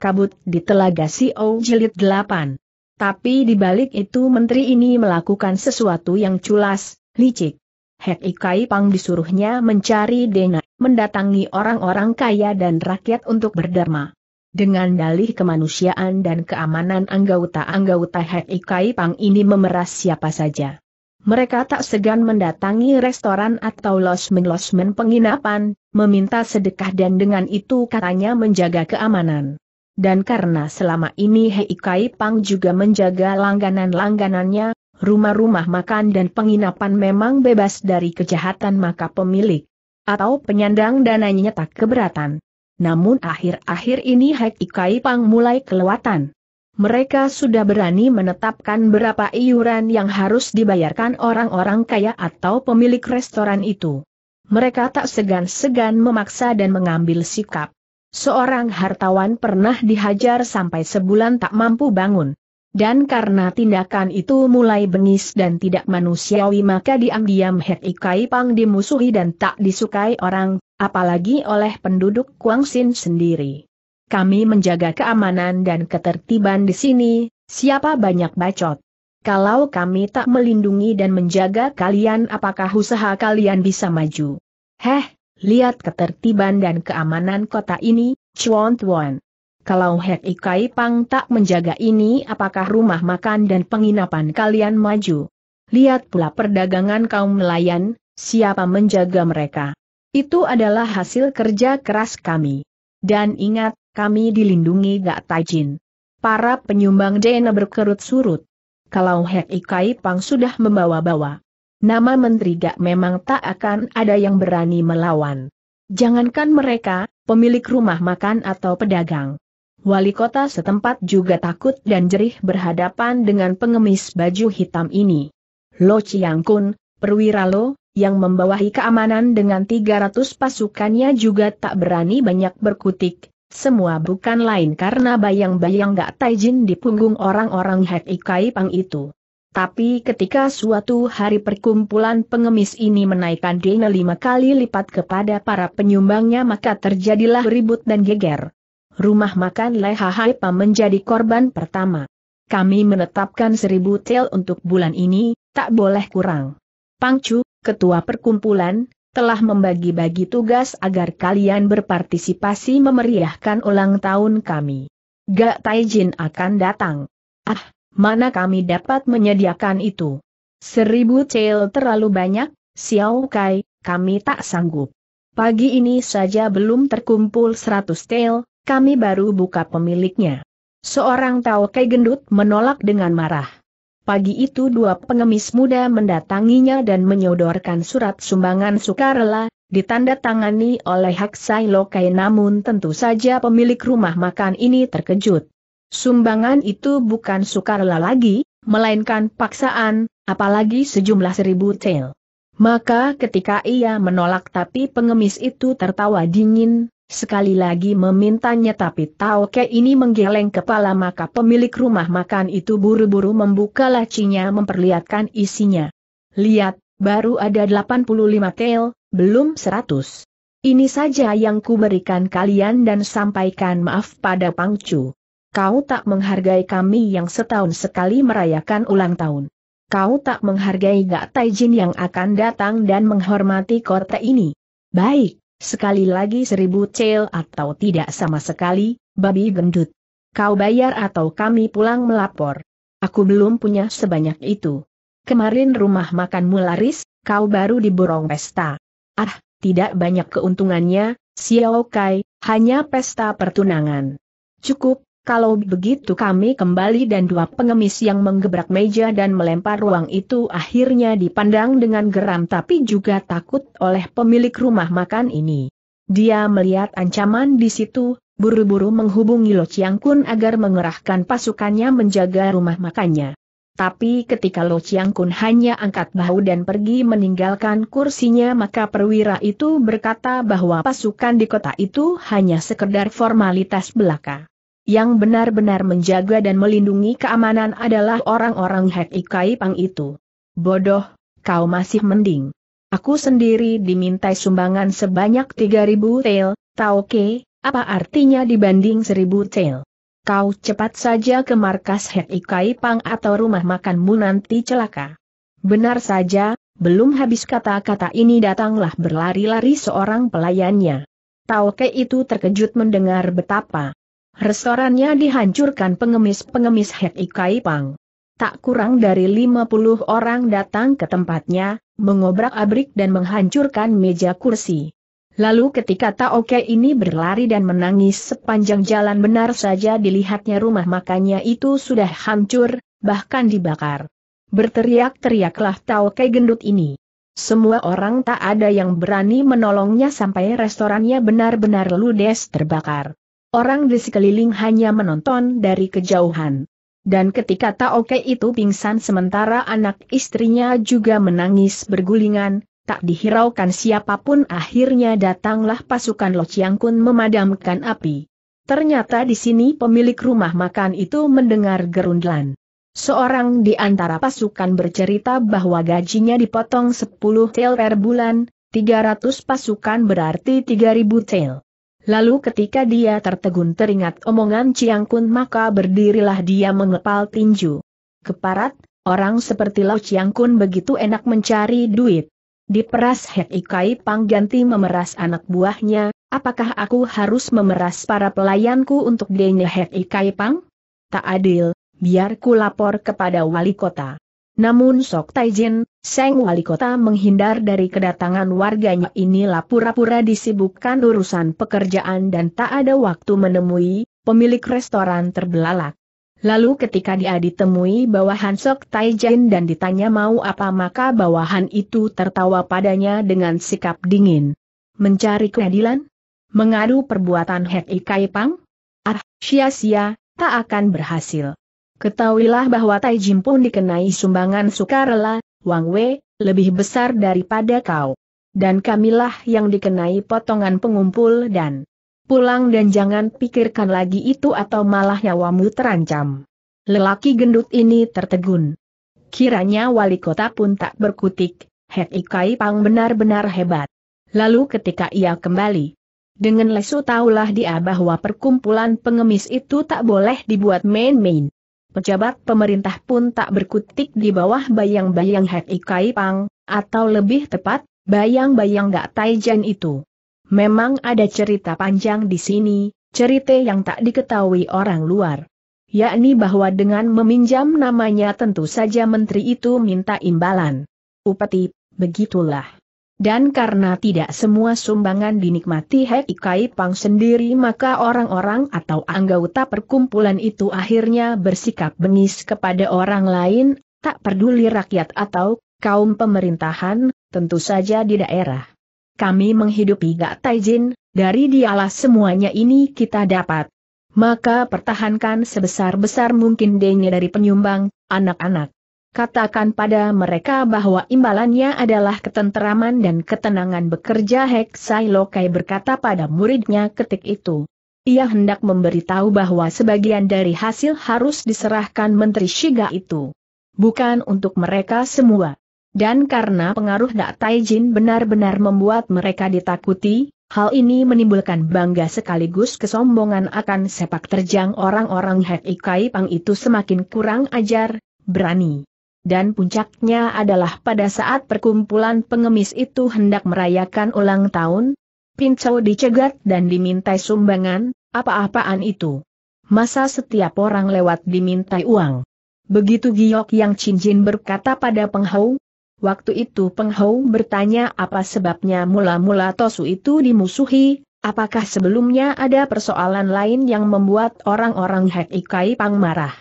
kabut di Telaga Sio Jilid 8. Tapi di balik itu menteri ini melakukan sesuatu yang culas, licik. Hek Ikai Pang disuruhnya mencari Dena, mendatangi orang-orang kaya dan rakyat untuk berderma. Dengan dalih kemanusiaan dan keamanan anggota-anggota Hek Ikai Pang ini memeras siapa saja. Mereka tak segan mendatangi restoran atau losmen-losmen penginapan, meminta sedekah dan dengan itu katanya menjaga keamanan dan karena selama ini Hei Kai Pang juga menjaga langganan-langganannya, rumah-rumah makan dan penginapan memang bebas dari kejahatan maka pemilik atau penyandang dananya tak keberatan. Namun akhir-akhir ini Hek Kai Pang mulai kelewatan. Mereka sudah berani menetapkan berapa iuran yang harus dibayarkan orang-orang kaya atau pemilik restoran itu. Mereka tak segan-segan memaksa dan mengambil sikap. Seorang hartawan pernah dihajar sampai sebulan tak mampu bangun. Dan karena tindakan itu mulai bengis dan tidak manusiawi maka diam-diam Hek Ikai Pang dimusuhi dan tak disukai orang, apalagi oleh penduduk Kuangsin sendiri. Kami menjaga keamanan dan ketertiban di sini, siapa banyak bacot. Kalau kami tak melindungi dan menjaga kalian apakah usaha kalian bisa maju? Heh, Lihat ketertiban dan keamanan kota ini, Chuan Tuan. Kalau Hek Ikai Pang tak menjaga ini apakah rumah makan dan penginapan kalian maju? Lihat pula perdagangan kaum nelayan, siapa menjaga mereka? Itu adalah hasil kerja keras kami. Dan ingat, kami dilindungi gak tajin. Para penyumbang dana berkerut surut. Kalau Hek Ikai Pang sudah membawa-bawa Nama Menteri Gak memang tak akan ada yang berani melawan. Jangankan mereka, pemilik rumah makan atau pedagang. Wali kota setempat juga takut dan jerih berhadapan dengan pengemis baju hitam ini. Lo Chiang Kun, perwira Lo, yang membawahi keamanan dengan 300 pasukannya juga tak berani banyak berkutik, semua bukan lain karena bayang-bayang gak taijin di punggung orang-orang Hek Ikai Pang itu. Tapi ketika suatu hari perkumpulan pengemis ini menaikkan dana lima kali lipat kepada para penyumbangnya maka terjadilah ribut dan geger. Rumah makan Lehahaipa menjadi korban pertama. Kami menetapkan seribu tel untuk bulan ini, tak boleh kurang. Pangcu, ketua perkumpulan, telah membagi-bagi tugas agar kalian berpartisipasi memeriahkan ulang tahun kami. Gak Taijin akan datang. Ah, mana kami dapat menyediakan itu? Seribu cel terlalu banyak, Xiao Kai, kami tak sanggup. Pagi ini saja belum terkumpul seratus tel, kami baru buka pemiliknya. Seorang Tao Kai gendut menolak dengan marah. Pagi itu dua pengemis muda mendatanginya dan menyodorkan surat sumbangan sukarela, ditandatangani oleh Hak Haksai Lokai namun tentu saja pemilik rumah makan ini terkejut. Sumbangan itu bukan sukarela lagi, melainkan paksaan, apalagi sejumlah seribu tel. Maka ketika ia menolak tapi pengemis itu tertawa dingin, sekali lagi memintanya tapi Tauke ini menggeleng kepala maka pemilik rumah makan itu buru-buru membuka lacinya memperlihatkan isinya. Lihat, baru ada 85 tel, belum 100. Ini saja yang kuberikan kalian dan sampaikan maaf pada Pangcu. Kau tak menghargai kami yang setahun sekali merayakan ulang tahun. Kau tak menghargai Gak Taijin yang akan datang dan menghormati kota ini. Baik, sekali lagi seribu cel atau tidak sama sekali, babi gendut. Kau bayar atau kami pulang melapor. Aku belum punya sebanyak itu. Kemarin rumah makanmu laris, kau baru diborong pesta. Ah, tidak banyak keuntungannya, Xiao Kai, hanya pesta pertunangan. Cukup, kalau begitu kami kembali dan dua pengemis yang menggebrak meja dan melempar ruang itu akhirnya dipandang dengan geram tapi juga takut oleh pemilik rumah makan ini. Dia melihat ancaman di situ, buru-buru menghubungi Lo Chiang Kun agar mengerahkan pasukannya menjaga rumah makannya. Tapi ketika Lo Chiang Kun hanya angkat bahu dan pergi meninggalkan kursinya maka perwira itu berkata bahwa pasukan di kota itu hanya sekedar formalitas belaka. Yang benar-benar menjaga dan melindungi keamanan adalah orang-orang Hekikai Pang itu. Bodoh, kau masih mending. Aku sendiri dimintai sumbangan sebanyak 3000 tel, tau ke, apa artinya dibanding 1000 tel? Kau cepat saja ke markas Hekikai Pang atau rumah makanmu nanti celaka. Benar saja, belum habis kata-kata ini datanglah berlari-lari seorang pelayannya. Tauke itu terkejut mendengar betapa Restorannya dihancurkan pengemis-pengemis Hek Ikai Pang. Tak kurang dari 50 orang datang ke tempatnya, mengobrak-abrik dan menghancurkan meja kursi. Lalu ketika Taoke ini berlari dan menangis sepanjang jalan benar saja dilihatnya rumah makannya itu sudah hancur, bahkan dibakar. Berteriak-teriaklah Taoke gendut ini. Semua orang tak ada yang berani menolongnya sampai restorannya benar-benar ludes terbakar. Orang di sekeliling hanya menonton dari kejauhan. Dan ketika Taoke itu pingsan sementara anak istrinya juga menangis bergulingan, tak dihiraukan siapapun akhirnya datanglah pasukan Lo Chiang Kun memadamkan api. Ternyata di sini pemilik rumah makan itu mendengar gerundlan. Seorang di antara pasukan bercerita bahwa gajinya dipotong 10 tel per bulan, 300 pasukan berarti 3000 tel. Lalu ketika dia tertegun teringat omongan Chiang Kun maka berdirilah dia mengepal tinju. Keparat, orang seperti Lao Chiang Kun begitu enak mencari duit. Diperas Hek Ikai Pang ganti memeras anak buahnya, apakah aku harus memeras para pelayanku untuk denya Hek Ikai Pang? Tak adil, biar ku lapor kepada wali kota. Namun Sok Taijin, Seng Wali Kota menghindar dari kedatangan warganya inilah pura pura disibukkan urusan pekerjaan dan tak ada waktu menemui, pemilik restoran terbelalak. Lalu ketika dia ditemui bawahan Sok Taijin dan ditanya mau apa maka bawahan itu tertawa padanya dengan sikap dingin. Mencari keadilan? Mengadu perbuatan Hek Ikai Pang? Ah, sia-sia, tak akan berhasil. Ketahuilah bahwa Taijin pun dikenai sumbangan sukarela, Wang Wei, lebih besar daripada kau. Dan kamilah yang dikenai potongan pengumpul dan pulang dan jangan pikirkan lagi itu atau malah nyawamu terancam. Lelaki gendut ini tertegun. Kiranya wali kota pun tak berkutik, Hek Ikai Pang benar-benar hebat. Lalu ketika ia kembali, dengan lesu taulah dia bahwa perkumpulan pengemis itu tak boleh dibuat main-main pejabat pemerintah pun tak berkutik di bawah bayang-bayang Hek Ikai atau lebih tepat, bayang-bayang Gak Taijan itu. Memang ada cerita panjang di sini, cerita yang tak diketahui orang luar. Yakni bahwa dengan meminjam namanya tentu saja menteri itu minta imbalan. Upeti, begitulah. Dan karena tidak semua sumbangan dinikmati Hei Kai Pang sendiri maka orang-orang atau anggota perkumpulan itu akhirnya bersikap bengis kepada orang lain, tak peduli rakyat atau kaum pemerintahan, tentu saja di daerah. Kami menghidupi Gak Taijin, dari dialah semuanya ini kita dapat. Maka pertahankan sebesar-besar mungkin denya dari penyumbang, anak-anak. Katakan pada mereka bahwa imbalannya adalah ketenteraman dan ketenangan bekerja Sai Lokai berkata pada muridnya ketik itu. Ia hendak memberitahu bahwa sebagian dari hasil harus diserahkan Menteri Shiga itu. Bukan untuk mereka semua. Dan karena pengaruh Dak Taijin benar-benar membuat mereka ditakuti, hal ini menimbulkan bangga sekaligus kesombongan akan sepak terjang orang-orang Ikai Pang itu semakin kurang ajar, berani dan puncaknya adalah pada saat perkumpulan pengemis itu hendak merayakan ulang tahun, Pinco dicegat dan dimintai sumbangan, apa-apaan itu. Masa setiap orang lewat dimintai uang. Begitu Giok yang cincin berkata pada Penghau, waktu itu Penghau bertanya apa sebabnya mula-mula Tosu itu dimusuhi, apakah sebelumnya ada persoalan lain yang membuat orang-orang Hek Ikai Pang marah.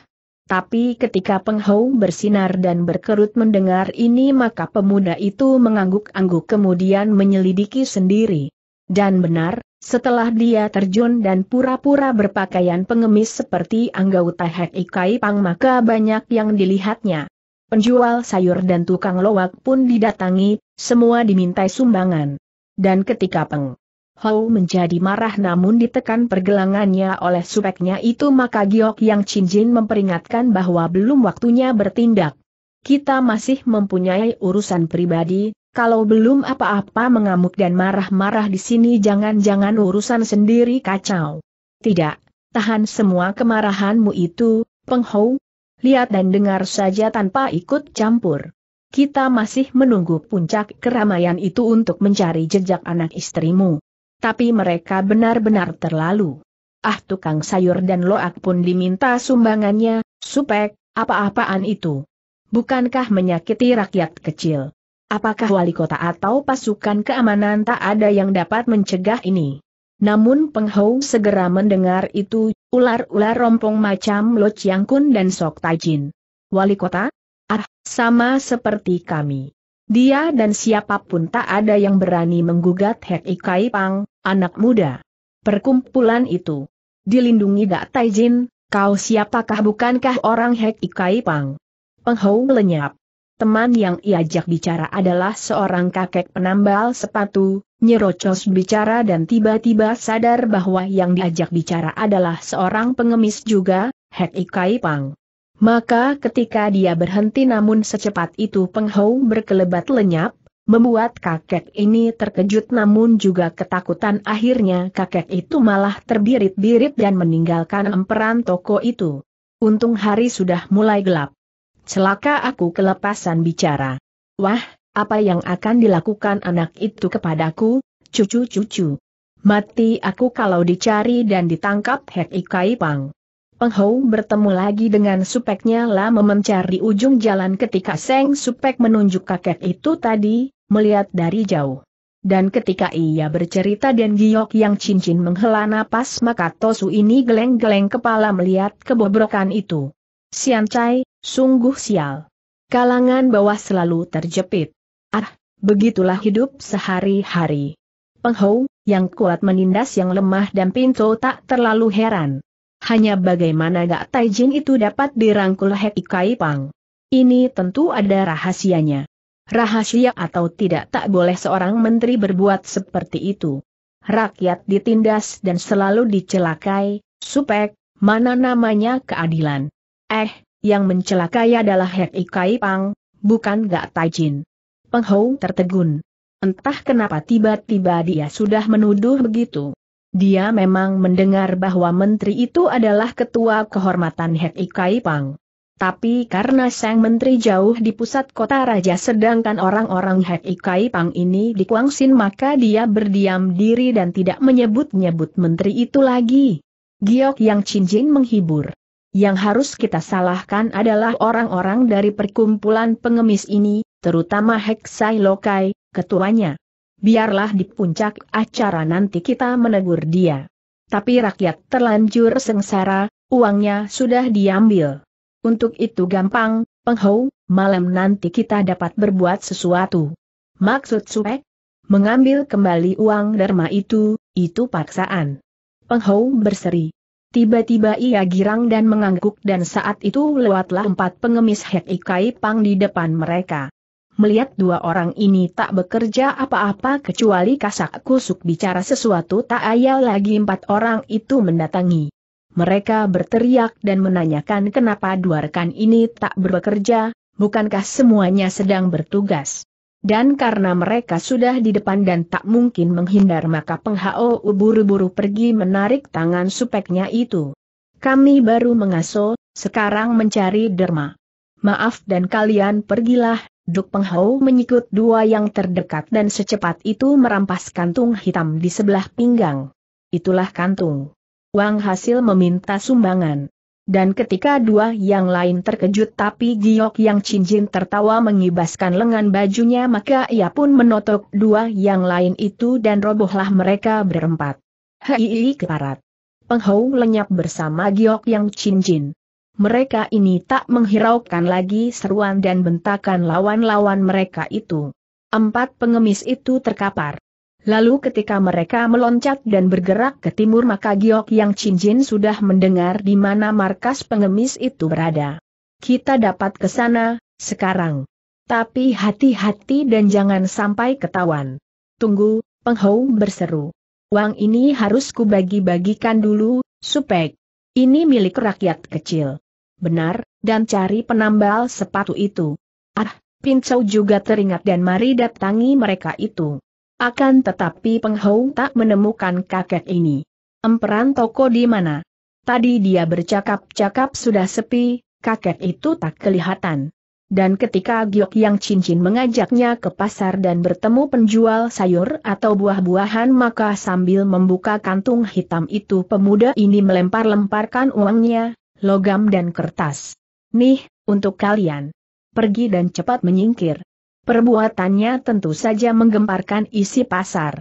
Tapi ketika Peng Hou bersinar dan berkerut mendengar ini maka pemuda itu mengangguk-angguk kemudian menyelidiki sendiri. Dan benar, setelah dia terjun dan pura-pura berpakaian pengemis seperti anggota Hek Ikai Pang maka banyak yang dilihatnya. Penjual sayur dan tukang lowak pun didatangi, semua dimintai sumbangan. Dan ketika Peng Hou menjadi marah namun ditekan pergelangannya oleh supeknya itu maka Giok Yang Jin memperingatkan bahwa belum waktunya bertindak. Kita masih mempunyai urusan pribadi, kalau belum apa-apa mengamuk dan marah-marah di sini jangan-jangan urusan sendiri kacau. Tidak, tahan semua kemarahanmu itu, Peng Hou. Lihat dan dengar saja tanpa ikut campur. Kita masih menunggu puncak keramaian itu untuk mencari jejak anak istrimu tapi mereka benar-benar terlalu. Ah tukang sayur dan loak pun diminta sumbangannya, supek, apa-apaan itu. Bukankah menyakiti rakyat kecil? Apakah wali kota atau pasukan keamanan tak ada yang dapat mencegah ini? Namun Peng segera mendengar itu, ular-ular rompong macam Lo Chiang Kun dan Sok Tajin. Wali kota? Ah, sama seperti kami. Dia dan siapapun tak ada yang berani menggugat Hek Ikai Pang, anak muda. Perkumpulan itu dilindungi Dak Taijin, kau siapakah bukankah orang Hek Ikai Pang? Penghou lenyap. Teman yang iajak bicara adalah seorang kakek penambal sepatu, nyerocos bicara dan tiba-tiba sadar bahwa yang diajak bicara adalah seorang pengemis juga, Hek Ikai Pang. Maka ketika dia berhenti namun secepat itu penghau berkelebat lenyap, membuat kakek ini terkejut namun juga ketakutan akhirnya kakek itu malah terbirit-birit dan meninggalkan emperan toko itu. Untung hari sudah mulai gelap. Celaka aku kelepasan bicara. Wah, apa yang akan dilakukan anak itu kepadaku, cucu-cucu? Mati aku kalau dicari dan ditangkap Hek Ikaipang. Pang. Peng Hou bertemu lagi dengan supeknya lama mencari ujung jalan ketika Seng Supek menunjuk kakek itu tadi, melihat dari jauh. Dan ketika ia bercerita dan giok yang cincin menghela napas maka Tosu ini geleng-geleng kepala melihat kebobrokan itu. Sian Chai, sungguh sial. Kalangan bawah selalu terjepit. Ah, begitulah hidup sehari-hari. Peng Hou, yang kuat menindas yang lemah dan pintu tak terlalu heran. Hanya bagaimana Gak Taijin itu dapat dirangkul Heki Kai Pang. Ini tentu ada rahasianya. Rahasia atau tidak tak boleh seorang menteri berbuat seperti itu. Rakyat ditindas dan selalu dicelakai, supek, mana namanya keadilan. Eh, yang mencelakai adalah Heki Ikai Pang, bukan Gak Taijin. Peng tertegun. Entah kenapa tiba-tiba dia sudah menuduh begitu. Dia memang mendengar bahwa menteri itu adalah ketua kehormatan Hek Ikai Pang. Tapi karena sang menteri jauh di pusat kota raja sedangkan orang-orang Hek Ikai Pang ini di Kuangsin maka dia berdiam diri dan tidak menyebut-nyebut menteri itu lagi. Giok Yang cincin menghibur. Yang harus kita salahkan adalah orang-orang dari perkumpulan pengemis ini, terutama Sai Lokai, ketuanya biarlah di puncak acara nanti kita menegur dia. Tapi rakyat terlanjur sengsara, uangnya sudah diambil. Untuk itu gampang, penghau malam nanti kita dapat berbuat sesuatu. Maksud Supek? Mengambil kembali uang derma itu, itu paksaan. penghau berseri. Tiba-tiba ia girang dan mengangguk dan saat itu lewatlah empat pengemis Hek Ikai Pang di depan mereka melihat dua orang ini tak bekerja apa-apa kecuali kasak kusuk bicara sesuatu tak ayal lagi empat orang itu mendatangi. Mereka berteriak dan menanyakan kenapa dua rekan ini tak bekerja, bukankah semuanya sedang bertugas. Dan karena mereka sudah di depan dan tak mungkin menghindar maka penghao buru-buru pergi menarik tangan supeknya itu. Kami baru mengaso, sekarang mencari derma. Maaf dan kalian pergilah, Duk Penghau menyikut dua yang terdekat dan secepat itu merampas kantung hitam di sebelah pinggang. Itulah kantung. Wang hasil meminta sumbangan. Dan ketika dua yang lain terkejut tapi giok yang cincin tertawa mengibaskan lengan bajunya maka ia pun menotok dua yang lain itu dan robohlah mereka berempat. Hei keparat. Penghau lenyap bersama giok yang cincin mereka ini tak menghiraukan lagi seruan dan bentakan lawan-lawan mereka itu. Empat pengemis itu terkapar. Lalu ketika mereka meloncat dan bergerak ke timur maka Giok Yang Cinjin sudah mendengar di mana markas pengemis itu berada. Kita dapat ke sana, sekarang. Tapi hati-hati dan jangan sampai ketahuan. Tunggu, Penghou berseru. Uang ini harus kubagi-bagikan dulu, supek. Ini milik rakyat kecil benar, dan cari penambal sepatu itu. Ah, Pincau juga teringat dan mari datangi mereka itu. Akan tetapi Penghau tak menemukan kakek ini. Emperan toko di mana? Tadi dia bercakap-cakap sudah sepi, kakek itu tak kelihatan. Dan ketika Giok yang cincin mengajaknya ke pasar dan bertemu penjual sayur atau buah-buahan maka sambil membuka kantung hitam itu pemuda ini melempar-lemparkan uangnya, logam dan kertas. Nih, untuk kalian. Pergi dan cepat menyingkir. Perbuatannya tentu saja menggemparkan isi pasar.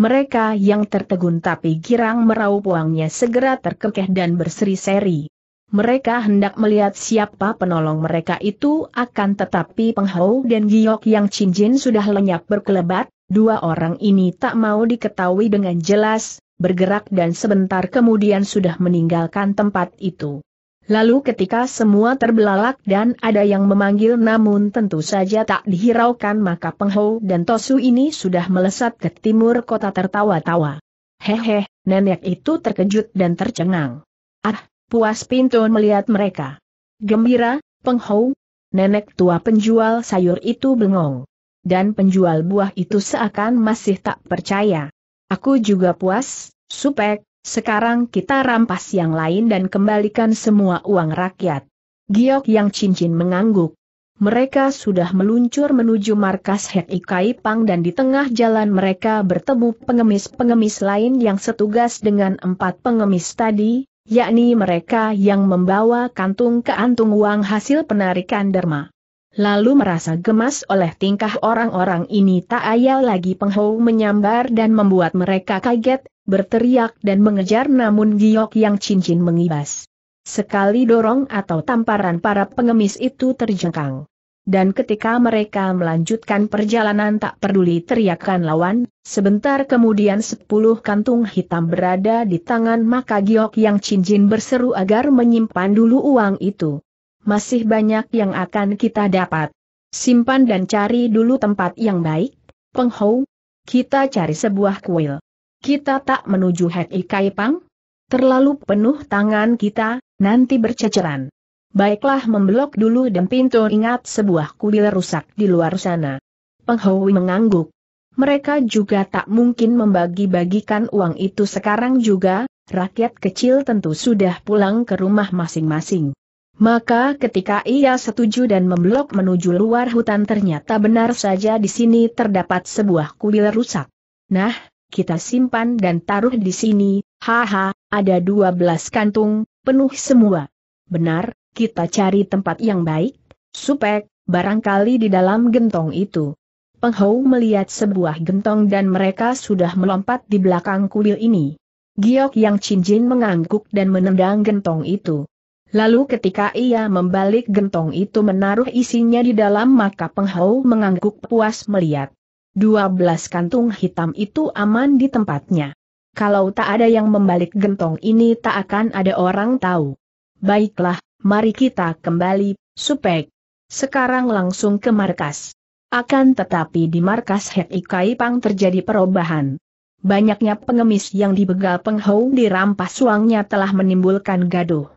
Mereka yang tertegun tapi girang meraup uangnya segera terkekeh dan berseri-seri. Mereka hendak melihat siapa penolong mereka itu akan tetapi Penghau dan Giok yang cincin sudah lenyap berkelebat, dua orang ini tak mau diketahui dengan jelas, bergerak dan sebentar kemudian sudah meninggalkan tempat itu. Lalu ketika semua terbelalak dan ada yang memanggil namun tentu saja tak dihiraukan maka Penghou dan Tosu ini sudah melesat ke timur kota tertawa-tawa. Hehe, nenek itu terkejut dan tercengang. Ah, puas pintu melihat mereka. Gembira, Penghou, nenek tua penjual sayur itu bengong. Dan penjual buah itu seakan masih tak percaya. Aku juga puas, supek, sekarang kita rampas yang lain dan kembalikan semua uang rakyat. Giok yang cincin mengangguk. Mereka sudah meluncur menuju markas Hek Ikai Pang dan di tengah jalan mereka bertemu pengemis-pengemis lain yang setugas dengan empat pengemis tadi, yakni mereka yang membawa kantung ke antung uang hasil penarikan derma. Lalu merasa gemas oleh tingkah orang-orang ini tak ayal lagi penghou menyambar dan membuat mereka kaget, berteriak dan mengejar namun giok yang cincin mengibas. Sekali dorong atau tamparan para pengemis itu terjengkang. Dan ketika mereka melanjutkan perjalanan tak peduli teriakan lawan, sebentar kemudian sepuluh kantung hitam berada di tangan maka giok yang cincin berseru agar menyimpan dulu uang itu. Masih banyak yang akan kita dapat. Simpan dan cari dulu tempat yang baik, Penghou. Kita cari sebuah kuil. Kita tak menuju Hei Kaipang? Terlalu penuh tangan kita, nanti berceceran. Baiklah membelok dulu dan pintu ingat sebuah kuil rusak di luar sana. Penghui mengangguk. Mereka juga tak mungkin membagi-bagikan uang itu sekarang juga, rakyat kecil tentu sudah pulang ke rumah masing-masing. Maka ketika ia setuju dan memblok menuju luar hutan ternyata benar saja di sini terdapat sebuah kuil rusak. Nah, kita simpan dan taruh di sini, haha, ada 12 kantung, penuh semua. Benar, kita cari tempat yang baik, supek, barangkali di dalam gentong itu. Penghou melihat sebuah gentong dan mereka sudah melompat di belakang kuil ini. Giok yang cincin mengangguk dan menendang gentong itu. Lalu ketika ia membalik gentong itu menaruh isinya di dalam maka penghau mengangguk puas melihat. 12 kantung hitam itu aman di tempatnya. Kalau tak ada yang membalik gentong ini tak akan ada orang tahu. Baiklah, mari kita kembali, supek. Sekarang langsung ke markas. Akan tetapi di markas Hek Ikai terjadi perubahan. Banyaknya pengemis yang dibegal penghau dirampas uangnya telah menimbulkan gaduh.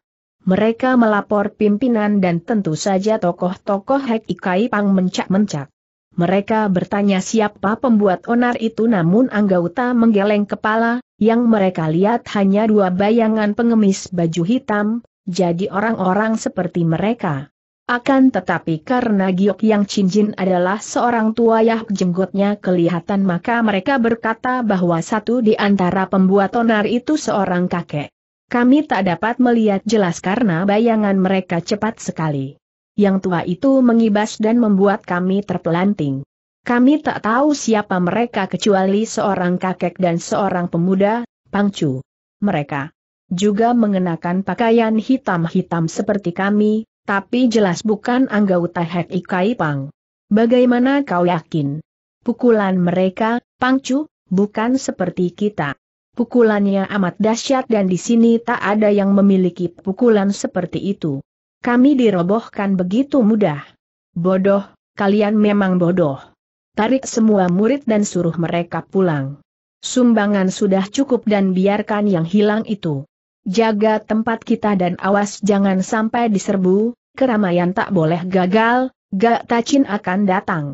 Mereka melapor pimpinan dan tentu saja tokoh-tokoh Hek Ikai mencak-mencak. Mereka bertanya siapa pembuat onar itu namun Anggauta menggeleng kepala, yang mereka lihat hanya dua bayangan pengemis baju hitam, jadi orang-orang seperti mereka. Akan tetapi karena Giok Yang Cinjin adalah seorang tua yang jenggotnya kelihatan maka mereka berkata bahwa satu di antara pembuat onar itu seorang kakek. Kami tak dapat melihat jelas karena bayangan mereka cepat sekali. Yang tua itu mengibas dan membuat kami terpelanting. Kami tak tahu siapa mereka kecuali seorang kakek dan seorang pemuda, pangcu. Mereka juga mengenakan pakaian hitam-hitam seperti kami, tapi jelas bukan anggota Hek Ikai Pang. Bagaimana kau yakin? Pukulan mereka, pangcu, bukan seperti kita. Pukulannya amat dahsyat dan di sini tak ada yang memiliki pukulan seperti itu. Kami dirobohkan begitu mudah. Bodoh, kalian memang bodoh. Tarik semua murid dan suruh mereka pulang. Sumbangan sudah cukup dan biarkan yang hilang itu. Jaga tempat kita dan awas jangan sampai diserbu, keramaian tak boleh gagal, Gak Tacin akan datang.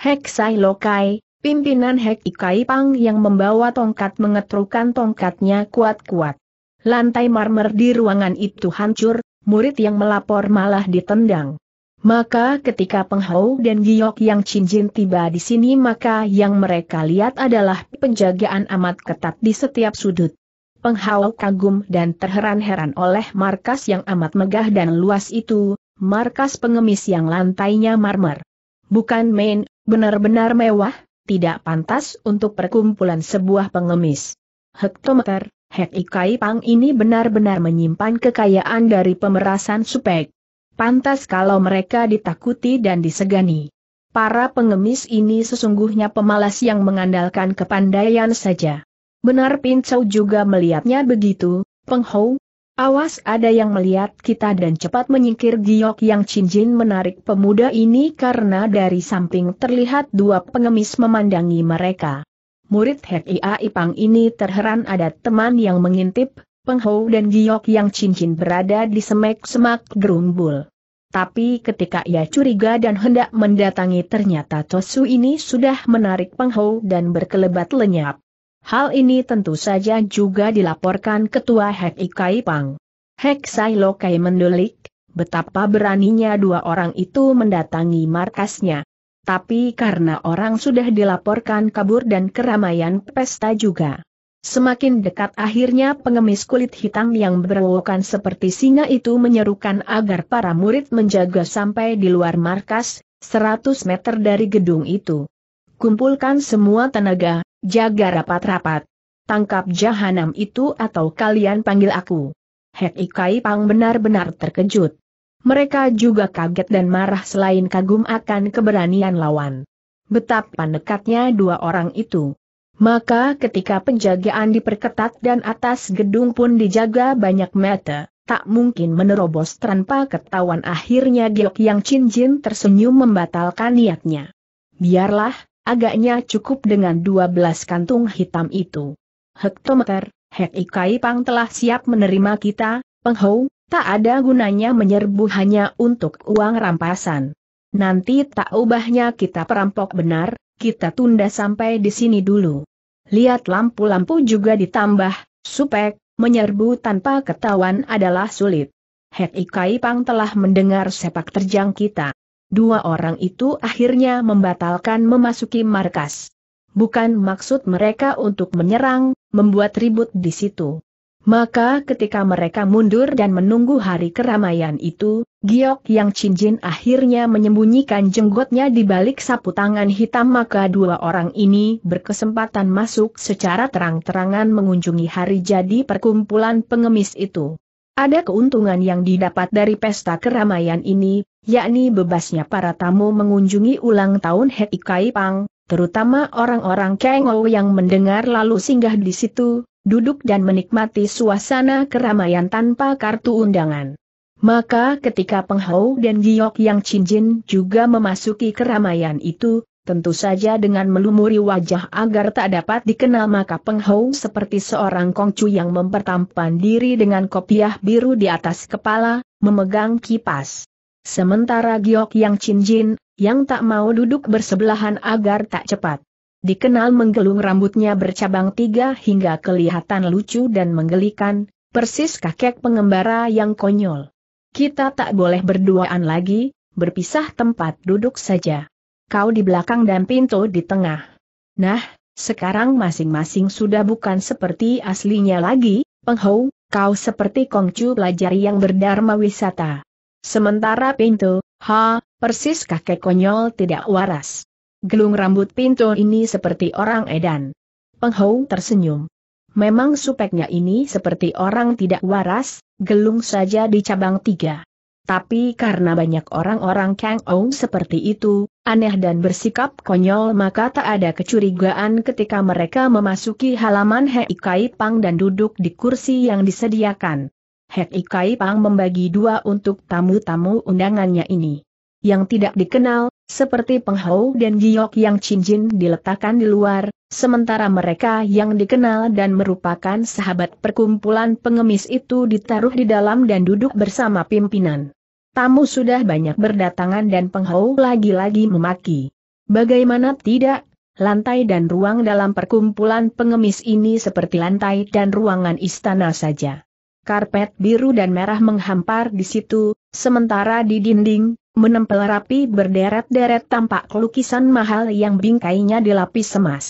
Hek Sai Lokai, pimpinan Hek Ikai Pang yang membawa tongkat mengetrukan tongkatnya kuat-kuat. Lantai marmer di ruangan itu hancur, murid yang melapor malah ditendang. Maka ketika Penghau dan Giok yang cincin tiba di sini maka yang mereka lihat adalah penjagaan amat ketat di setiap sudut. Penghau kagum dan terheran-heran oleh markas yang amat megah dan luas itu, markas pengemis yang lantainya marmer. Bukan main, benar-benar mewah, tidak pantas untuk perkumpulan sebuah pengemis. Hektometer, Hek Ikai Pang ini benar-benar menyimpan kekayaan dari pemerasan supek. Pantas kalau mereka ditakuti dan disegani. Para pengemis ini sesungguhnya pemalas yang mengandalkan kepandaian saja. Benar Pincau juga melihatnya begitu, Penghou. Awas ada yang melihat kita dan cepat menyingkir giok yang cincin menarik pemuda ini karena dari samping terlihat dua pengemis memandangi mereka. Murid Hek Ia Ipang ini terheran ada teman yang mengintip, Penghou dan Giok yang cincin berada di semak semak gerumbul. Tapi ketika ia curiga dan hendak mendatangi ternyata Tosu ini sudah menarik Penghou dan berkelebat lenyap. Hal ini tentu saja juga dilaporkan Ketua Hek Ika Ipang. Hek Sai Lokai mendulik, betapa beraninya dua orang itu mendatangi markasnya tapi karena orang sudah dilaporkan kabur dan keramaian pesta juga. Semakin dekat akhirnya pengemis kulit hitam yang berwokan seperti singa itu menyerukan agar para murid menjaga sampai di luar markas, 100 meter dari gedung itu. Kumpulkan semua tenaga, jaga rapat-rapat. Tangkap jahanam itu atau kalian panggil aku. Hek Ikai Pang benar-benar terkejut. Mereka juga kaget dan marah selain kagum akan keberanian lawan. Betapa nekatnya dua orang itu. Maka ketika penjagaan diperketat dan atas gedung pun dijaga banyak mata, tak mungkin menerobos tanpa ketahuan akhirnya Giok Yang Jin tersenyum membatalkan niatnya. Biarlah, agaknya cukup dengan dua belas kantung hitam itu. Hektometer, Hek Ikai Pang telah siap menerima kita, Penghou, Tak ada gunanya menyerbu hanya untuk uang rampasan. Nanti tak ubahnya kita perampok benar, kita tunda sampai di sini dulu. Lihat lampu-lampu juga ditambah, supek, menyerbu tanpa ketahuan adalah sulit. Hek Ikai Pang telah mendengar sepak terjang kita. Dua orang itu akhirnya membatalkan memasuki markas. Bukan maksud mereka untuk menyerang, membuat ribut di situ. Maka ketika mereka mundur dan menunggu hari keramaian itu, Giok Yang Cincin akhirnya menyembunyikan jenggotnya di balik sapu tangan hitam maka dua orang ini berkesempatan masuk secara terang-terangan mengunjungi hari jadi perkumpulan pengemis itu. Ada keuntungan yang didapat dari pesta keramaian ini, yakni bebasnya para tamu mengunjungi ulang tahun Hei Kai Pang, terutama orang-orang Kengou yang mendengar lalu singgah di situ, duduk dan menikmati suasana keramaian tanpa kartu undangan. Maka ketika Penghau dan Giok yang cincin juga memasuki keramaian itu, tentu saja dengan melumuri wajah agar tak dapat dikenal maka Penghau seperti seorang kongcu yang mempertampan diri dengan kopiah biru di atas kepala, memegang kipas. Sementara Giok yang cincin, yang tak mau duduk bersebelahan agar tak cepat dikenal menggelung rambutnya bercabang tiga hingga kelihatan lucu dan menggelikan, persis kakek pengembara yang konyol. Kita tak boleh berduaan lagi, berpisah tempat duduk saja. Kau di belakang dan pintu di tengah. Nah, sekarang masing-masing sudah bukan seperti aslinya lagi, penghou, kau seperti kongcu pelajari yang berdharma wisata. Sementara pintu, ha, persis kakek konyol tidak waras. Gelung rambut pintu ini seperti orang edan. Penghou tersenyum. Memang supeknya ini seperti orang tidak waras, gelung saja di cabang tiga. Tapi karena banyak orang-orang Kang Ou seperti itu, aneh dan bersikap konyol maka tak ada kecurigaan ketika mereka memasuki halaman Hei Kai Pang dan duduk di kursi yang disediakan. Hei Kai Pang membagi dua untuk tamu-tamu undangannya ini. Yang tidak dikenal, seperti Penghou dan Giok yang cincin diletakkan di luar, sementara mereka yang dikenal dan merupakan sahabat perkumpulan pengemis itu ditaruh di dalam dan duduk bersama pimpinan. Tamu sudah banyak berdatangan dan Penghou lagi-lagi memaki. Bagaimana tidak, lantai dan ruang dalam perkumpulan pengemis ini seperti lantai dan ruangan istana saja. Karpet biru dan merah menghampar di situ, sementara di dinding, menempel rapi berderet-deret tampak lukisan mahal yang bingkainya dilapis emas.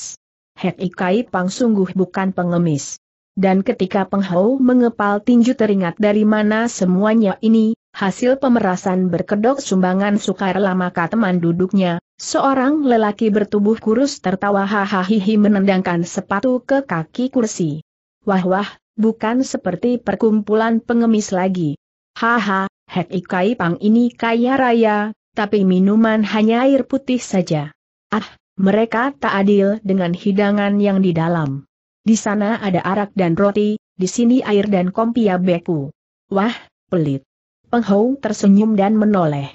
Hek Ikai Pang sungguh bukan pengemis. Dan ketika Penghau mengepal tinju teringat dari mana semuanya ini, hasil pemerasan berkedok sumbangan Sukarela maka teman duduknya, seorang lelaki bertubuh kurus tertawa hahaha menendangkan sepatu ke kaki kursi. Wah wah, bukan seperti perkumpulan pengemis lagi. Haha, Hek Ikai Pang ini kaya raya, tapi minuman hanya air putih saja. Ah, mereka tak adil dengan hidangan yang di dalam. Di sana ada arak dan roti, di sini air dan kompia ya, beku. Wah, pelit. Penghou tersenyum dan menoleh.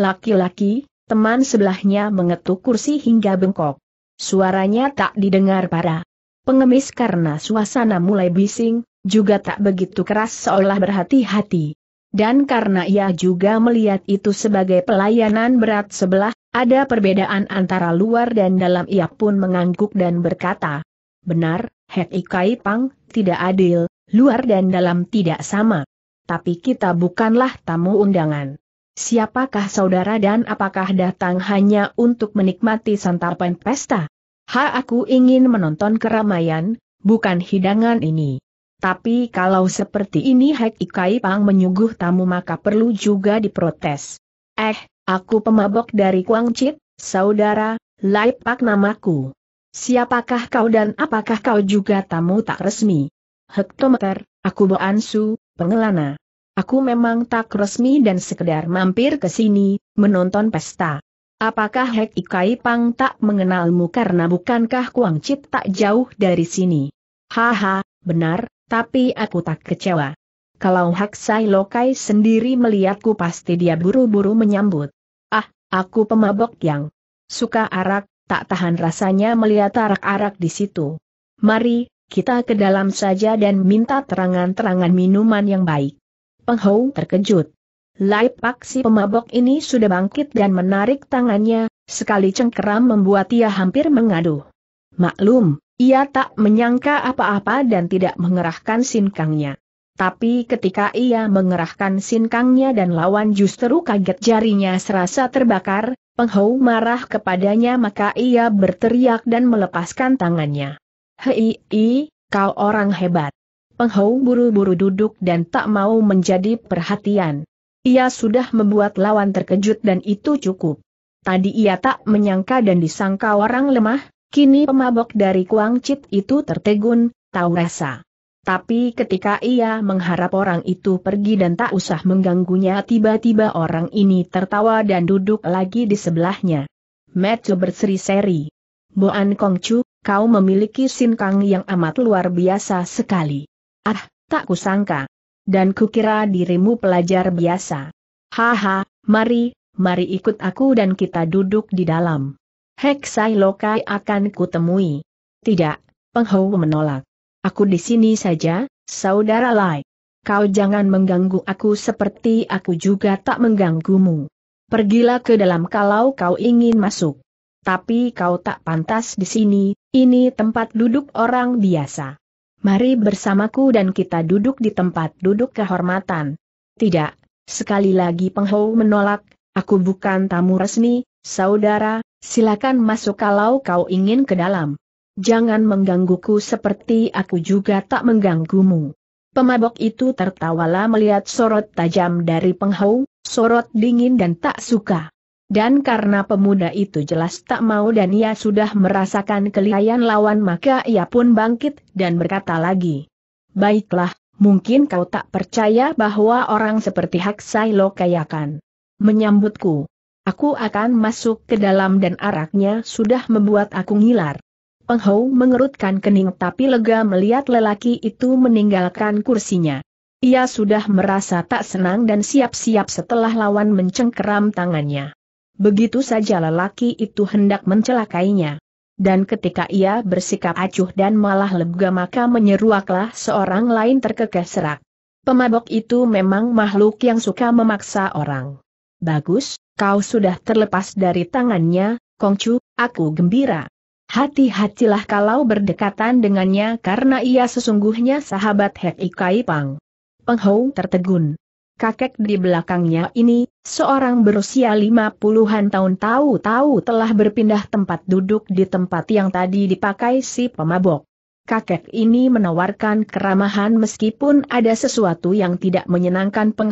Laki-laki, teman sebelahnya mengetuk kursi hingga bengkok. Suaranya tak didengar para. Pengemis karena suasana mulai bising, juga tak begitu keras seolah berhati-hati. Dan karena ia juga melihat itu sebagai pelayanan berat sebelah, ada perbedaan antara luar dan dalam ia pun mengangguk dan berkata, Benar, Hek Ikai Pang, tidak adil, luar dan dalam tidak sama. Tapi kita bukanlah tamu undangan. Siapakah saudara dan apakah datang hanya untuk menikmati santapan pesta? Ha aku ingin menonton keramaian, bukan hidangan ini. Tapi kalau seperti ini Hek Ikai Pang menyuguh tamu maka perlu juga diprotes. Eh, aku pemabok dari Kuang Chit, saudara, Lai Pak namaku. Siapakah kau dan apakah kau juga tamu tak resmi? Hektometer, aku Boansu, pengelana. Aku memang tak resmi dan sekedar mampir ke sini, menonton pesta. Apakah Hek Ikai Pang tak mengenalmu karena bukankah Kuang Chit tak jauh dari sini? Haha, benar, tapi aku tak kecewa. Kalau hak Haksai Lokai sendiri melihatku pasti dia buru-buru menyambut. Ah, aku pemabok yang suka arak, tak tahan rasanya melihat arak-arak di situ. Mari, kita ke dalam saja dan minta terangan-terangan minuman yang baik. Penghou terkejut. Lai si pemabok ini sudah bangkit dan menarik tangannya, sekali cengkeram membuat ia hampir mengaduh. Maklum, ia tak menyangka apa-apa dan tidak mengerahkan sinkangnya. Tapi ketika ia mengerahkan sinkangnya dan lawan justru kaget jarinya serasa terbakar, penghau marah kepadanya maka ia berteriak dan melepaskan tangannya. Hei, i, kau orang hebat. Penghau buru-buru duduk dan tak mau menjadi perhatian. Ia sudah membuat lawan terkejut dan itu cukup. Tadi ia tak menyangka dan disangka orang lemah, Kini pemabok dari Kuang Chit itu tertegun, tahu rasa. Tapi ketika ia mengharap orang itu pergi dan tak usah mengganggunya tiba-tiba orang ini tertawa dan duduk lagi di sebelahnya. Matthew berseri-seri. Boan Chu, kau memiliki sin Kang yang amat luar biasa sekali. Ah, tak kusangka. Dan kukira dirimu pelajar biasa. Haha, mari, mari ikut aku dan kita duduk di dalam. Heksai Lokai akan kutemui. Tidak, Penghau menolak. Aku di sini saja, saudara Lai. Kau jangan mengganggu aku seperti aku juga tak mengganggumu. Pergilah ke dalam kalau kau ingin masuk. Tapi kau tak pantas di sini, ini tempat duduk orang biasa. Mari bersamaku dan kita duduk di tempat duduk kehormatan. Tidak, sekali lagi Penghau menolak, aku bukan tamu resmi, Saudara, silakan masuk kalau kau ingin ke dalam. Jangan menggangguku seperti aku juga tak mengganggumu. Pemabok itu tertawalah melihat sorot tajam dari penghau, sorot dingin dan tak suka. Dan karena pemuda itu jelas tak mau dan ia sudah merasakan kelihayan lawan maka ia pun bangkit dan berkata lagi. Baiklah, mungkin kau tak percaya bahwa orang seperti Haksai Lo kayakan menyambutku. Aku akan masuk ke dalam dan araknya sudah membuat aku ngilar. Peng mengerutkan kening tapi lega melihat lelaki itu meninggalkan kursinya. Ia sudah merasa tak senang dan siap-siap setelah lawan mencengkeram tangannya. Begitu saja lelaki itu hendak mencelakainya. Dan ketika ia bersikap acuh dan malah lega maka menyeruaklah seorang lain terkekeh serak. Pemabok itu memang makhluk yang suka memaksa orang. Bagus, kau sudah terlepas dari tangannya, Kongcu, aku gembira. Hati-hatilah kalau berdekatan dengannya karena ia sesungguhnya sahabat Hek Ikai Pang. Penghou tertegun. Kakek di belakangnya ini, seorang berusia lima puluhan tahun tahu-tahu telah berpindah tempat duduk di tempat yang tadi dipakai si pemabok kakek ini menawarkan keramahan meskipun ada sesuatu yang tidak menyenangkan Peng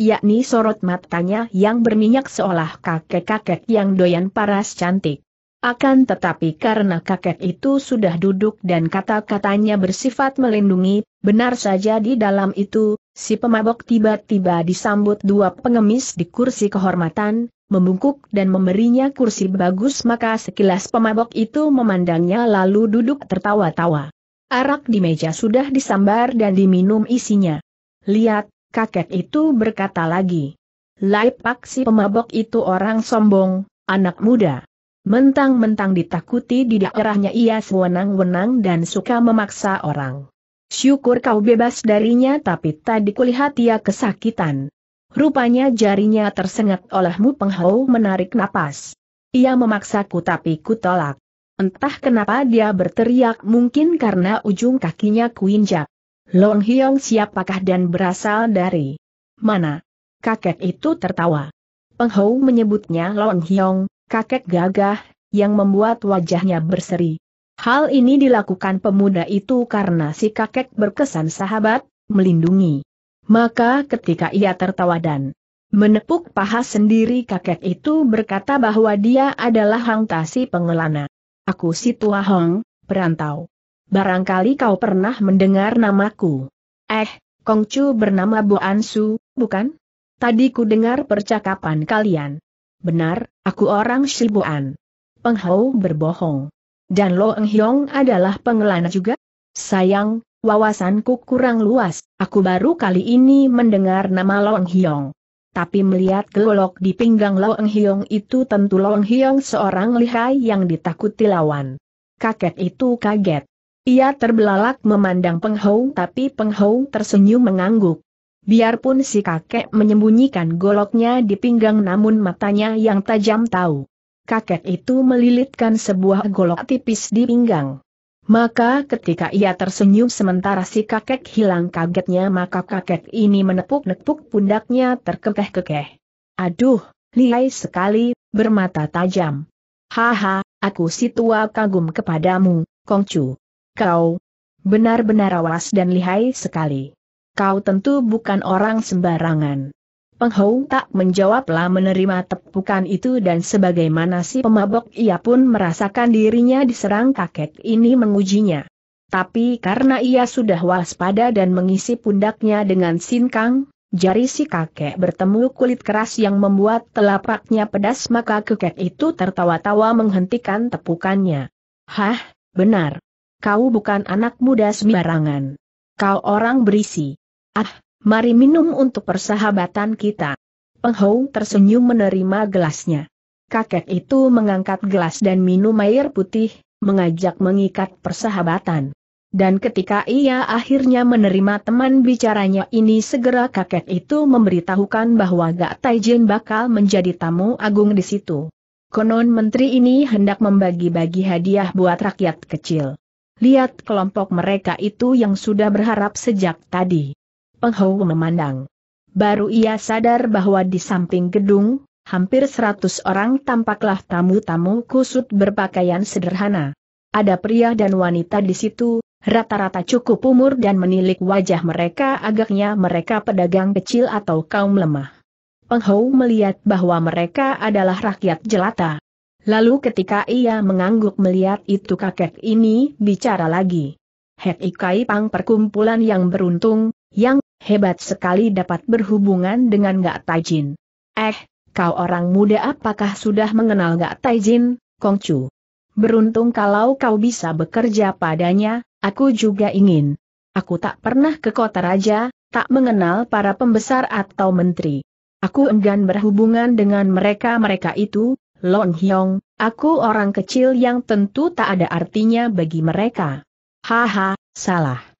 yakni sorot matanya yang berminyak seolah kakek-kakek yang doyan paras cantik. Akan tetapi karena kakek itu sudah duduk dan kata-katanya bersifat melindungi, benar saja di dalam itu, si pemabok tiba-tiba disambut dua pengemis di kursi kehormatan, membungkuk dan memberinya kursi bagus maka sekilas pemabok itu memandangnya lalu duduk tertawa-tawa. Arak di meja sudah disambar dan diminum isinya. Lihat, kakek itu berkata lagi. Laipak paksi pemabok itu orang sombong, anak muda. Mentang-mentang ditakuti di daerahnya ia sewenang-wenang dan suka memaksa orang. Syukur kau bebas darinya tapi tadi kulihat ia kesakitan. Rupanya jarinya tersengat olehmu penghau menarik napas. Ia memaksaku tapi kutolak. Entah kenapa dia berteriak mungkin karena ujung kakinya kuinjak. Long Hyong siapakah dan berasal dari mana? Kakek itu tertawa. Hou menyebutnya Long Hyong, kakek gagah, yang membuat wajahnya berseri. Hal ini dilakukan pemuda itu karena si kakek berkesan sahabat, melindungi. Maka ketika ia tertawa dan menepuk paha sendiri kakek itu berkata bahwa dia adalah Hang pengelana. Aku si Tua Hong, perantau. Barangkali kau pernah mendengar namaku. Eh, Kongcu bernama Bo Ansu, bukan? Tadi ku dengar percakapan kalian. Benar, aku orang Shibuan. Penghau berbohong. Dan Lo Eng Hiong adalah pengelana juga? Sayang, wawasanku kurang luas, aku baru kali ini mendengar nama Lo Eng Hiong tapi melihat golok di pinggang Loeng Hiong itu tentu Loeng Hiong seorang lihai yang ditakuti lawan. Kakek itu kaget. Ia terbelalak memandang Peng Hong tapi Peng Hong tersenyum mengangguk. Biarpun si kakek menyembunyikan goloknya di pinggang namun matanya yang tajam tahu. Kakek itu melilitkan sebuah golok tipis di pinggang. Maka ketika ia tersenyum sementara si kakek hilang kagetnya maka kakek ini menepuk-nepuk pundaknya terkekeh-kekeh. Aduh, lihai sekali, bermata tajam. Haha, aku si tua kagum kepadamu, Kongcu. Kau benar-benar awas dan lihai sekali. Kau tentu bukan orang sembarangan. Penghou tak menjawablah menerima tepukan itu dan sebagaimana si pemabok ia pun merasakan dirinya diserang kakek ini mengujinya. Tapi karena ia sudah waspada dan mengisi pundaknya dengan sinkang, jari si kakek bertemu kulit keras yang membuat telapaknya pedas maka kakek itu tertawa-tawa menghentikan tepukannya. Hah, benar. Kau bukan anak muda sembarangan. Kau orang berisi. Ah, Mari minum untuk persahabatan kita. Peng tersenyum menerima gelasnya. Kakek itu mengangkat gelas dan minum air putih, mengajak mengikat persahabatan. Dan ketika ia akhirnya menerima teman bicaranya ini segera kakek itu memberitahukan bahwa Gak Taijin bakal menjadi tamu agung di situ. Konon menteri ini hendak membagi-bagi hadiah buat rakyat kecil. Lihat kelompok mereka itu yang sudah berharap sejak tadi. Penghou memandang. Baru ia sadar bahwa di samping gedung, hampir seratus orang tampaklah tamu-tamu kusut berpakaian sederhana. Ada pria dan wanita di situ, rata-rata cukup umur dan menilik wajah mereka agaknya mereka pedagang kecil atau kaum lemah. Penghou melihat bahwa mereka adalah rakyat jelata. Lalu ketika ia mengangguk melihat itu kakek ini bicara lagi. Hek Ikai Pang perkumpulan yang beruntung, yang hebat sekali dapat berhubungan dengan Gak Taijin. Eh, kau orang muda apakah sudah mengenal Gak Taijin, Kongcu? Beruntung kalau kau bisa bekerja padanya, aku juga ingin. Aku tak pernah ke kota raja, tak mengenal para pembesar atau menteri. Aku enggan berhubungan dengan mereka-mereka itu, Lon Hyong, aku orang kecil yang tentu tak ada artinya bagi mereka. Haha, salah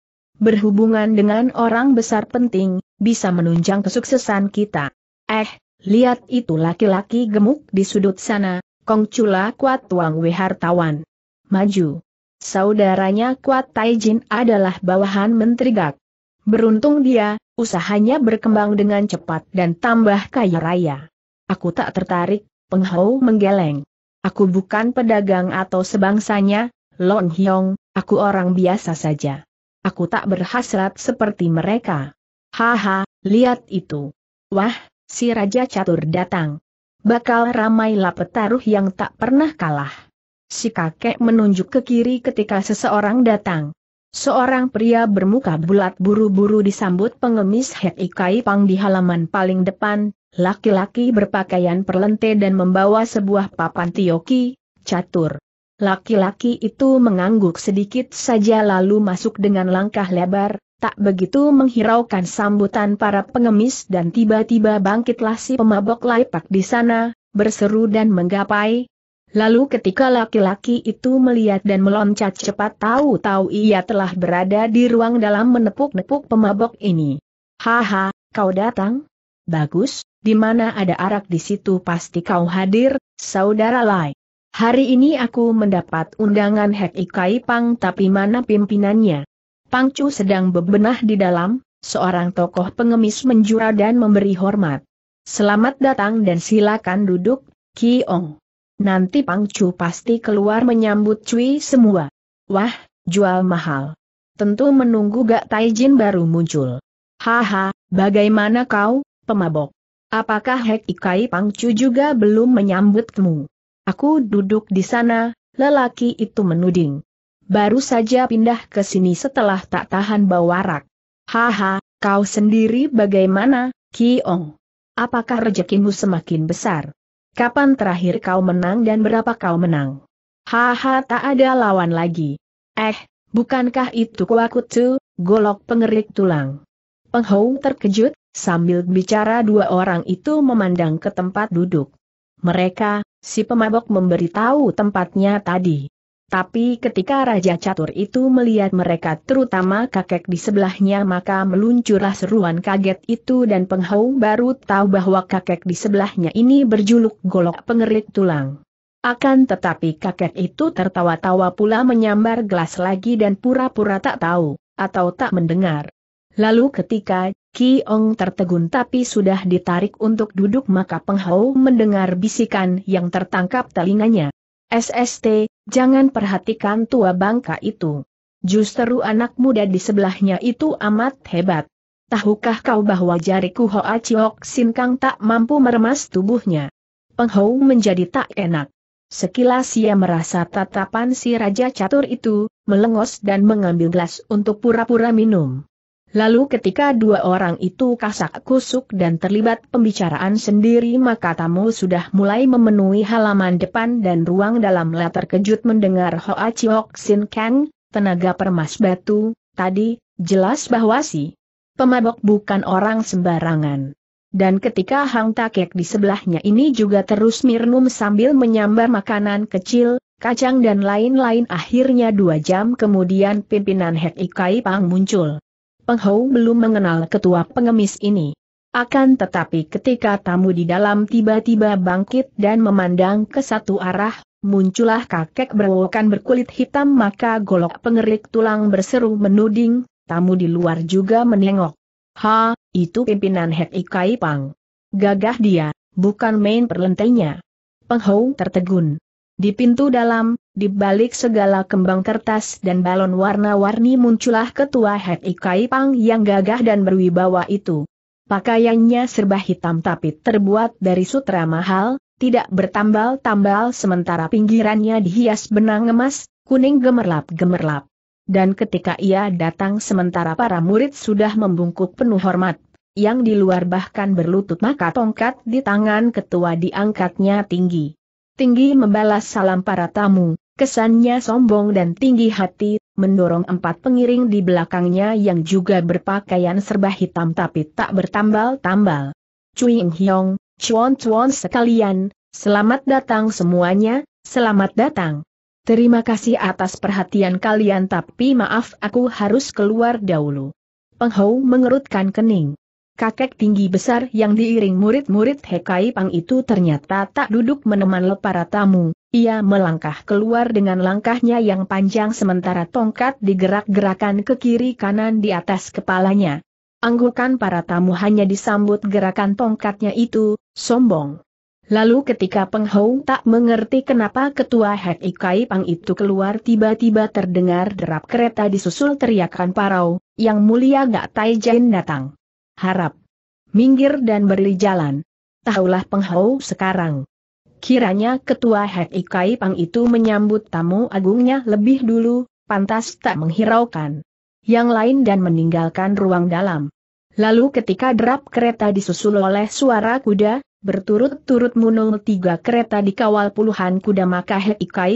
berhubungan dengan orang besar penting, bisa menunjang kesuksesan kita. Eh, lihat itu laki-laki gemuk di sudut sana, Kong Chula Kuat Tuang Wehartawan. Hartawan. Maju. Saudaranya Kuat Taijin adalah bawahan Menteri Gak. Beruntung dia, usahanya berkembang dengan cepat dan tambah kaya raya. Aku tak tertarik, Peng menggeleng. Aku bukan pedagang atau sebangsanya, Lon Hyong, aku orang biasa saja aku tak berhasrat seperti mereka. Haha, lihat itu. Wah, si Raja Catur datang. Bakal ramailah petaruh yang tak pernah kalah. Si kakek menunjuk ke kiri ketika seseorang datang. Seorang pria bermuka bulat buru-buru disambut pengemis Hek Ikai Pang di halaman paling depan, laki-laki berpakaian perlente dan membawa sebuah papan tioki, catur. Laki-laki itu mengangguk sedikit saja lalu masuk dengan langkah lebar, tak begitu menghiraukan sambutan para pengemis dan tiba-tiba bangkitlah si pemabok laipak di sana, berseru dan menggapai. Lalu ketika laki-laki itu melihat dan meloncat cepat tahu-tahu ia telah berada di ruang dalam menepuk-nepuk pemabok ini. Haha, kau datang? Bagus, di mana ada arak di situ pasti kau hadir, saudara Lai. Hari ini aku mendapat undangan Hek Ikai Pang tapi mana pimpinannya? Pang Chu sedang bebenah di dalam, seorang tokoh pengemis menjura dan memberi hormat. Selamat datang dan silakan duduk, Ki Ong. Nanti Pang Chu pasti keluar menyambut Cui semua. Wah, jual mahal. Tentu menunggu Gak Taijin baru muncul. Haha, bagaimana kau, pemabok? Apakah Hek Ikai Chu juga belum menyambutmu? Aku duduk di sana, lelaki itu menuding. Baru saja pindah ke sini setelah tak tahan bawa rak. Haha, kau sendiri bagaimana, Kiong? Apakah rejekimu semakin besar? Kapan terakhir kau menang dan berapa kau menang? Haha tak ada lawan lagi. Eh, bukankah itu kuakutu, golok pengerik tulang? Penghong terkejut, sambil bicara dua orang itu memandang ke tempat duduk mereka, si pemabok memberitahu tempatnya tadi. Tapi ketika Raja Catur itu melihat mereka terutama kakek di sebelahnya maka meluncurlah seruan kaget itu dan penghau baru tahu bahwa kakek di sebelahnya ini berjuluk golok pengerit tulang. Akan tetapi kakek itu tertawa-tawa pula menyambar gelas lagi dan pura-pura tak tahu, atau tak mendengar. Lalu ketika ki Ong tertegun tapi sudah ditarik untuk duduk maka penghau mendengar bisikan yang tertangkap telinganya. SST, jangan perhatikan tua bangka itu. Justru anak muda di sebelahnya itu amat hebat. Tahukah kau bahwa jariku Hoa Chiok Sin tak mampu meremas tubuhnya? Penghou menjadi tak enak. Sekilas ia merasa tatapan si Raja Catur itu, melengos dan mengambil gelas untuk pura-pura minum. Lalu ketika dua orang itu kasak kusuk dan terlibat pembicaraan sendiri maka tamu sudah mulai memenuhi halaman depan dan ruang dalam la terkejut mendengar Hoa Chiok Sin Kang, tenaga permas batu, tadi, jelas bahwa si pemabok bukan orang sembarangan. Dan ketika Hang Takek di sebelahnya ini juga terus mirnum sambil menyambar makanan kecil, kacang dan lain-lain akhirnya dua jam kemudian pimpinan Hek Ikai Pang muncul. Peng belum mengenal ketua pengemis ini. Akan tetapi ketika tamu di dalam tiba-tiba bangkit dan memandang ke satu arah, muncullah kakek berwokan berkulit hitam maka golok pengerik tulang berseru menuding, tamu di luar juga menengok. Ha, itu pimpinan Hek Ikaipang. Gagah dia, bukan main perlentainya. Penghou tertegun. Di pintu dalam, di balik segala kembang kertas dan balon warna-warni muncullah ketua Het Ikai Pang yang gagah dan berwibawa itu. Pakaiannya serba hitam tapi terbuat dari sutra mahal, tidak bertambal-tambal sementara pinggirannya dihias benang emas, kuning gemerlap-gemerlap. Dan ketika ia datang sementara para murid sudah membungkuk penuh hormat, yang di luar bahkan berlutut maka tongkat di tangan ketua diangkatnya tinggi tinggi membalas salam para tamu, kesannya sombong dan tinggi hati, mendorong empat pengiring di belakangnya yang juga berpakaian serba hitam tapi tak bertambal-tambal. Cuing Hyong, cuon-cuon sekalian, selamat datang semuanya, selamat datang. Terima kasih atas perhatian kalian tapi maaf aku harus keluar dahulu. Penghou mengerutkan kening. Kakek tinggi besar yang diiring murid-murid Hekai Pang itu ternyata tak duduk meneman para tamu, ia melangkah keluar dengan langkahnya yang panjang sementara tongkat digerak-gerakan ke kiri kanan di atas kepalanya. Anggukan para tamu hanya disambut gerakan tongkatnya itu, sombong. Lalu ketika Peng tak mengerti kenapa ketua Hekai Pang itu keluar tiba-tiba terdengar derap kereta disusul teriakan parau, yang mulia Gak Tai datang harap. Minggir dan beri jalan. Tahulah penghau sekarang. Kiranya ketua Hek Ikai Pang itu menyambut tamu agungnya lebih dulu, pantas tak menghiraukan. Yang lain dan meninggalkan ruang dalam. Lalu ketika derap kereta disusul oleh suara kuda, berturut-turut munul tiga kereta dikawal puluhan kuda maka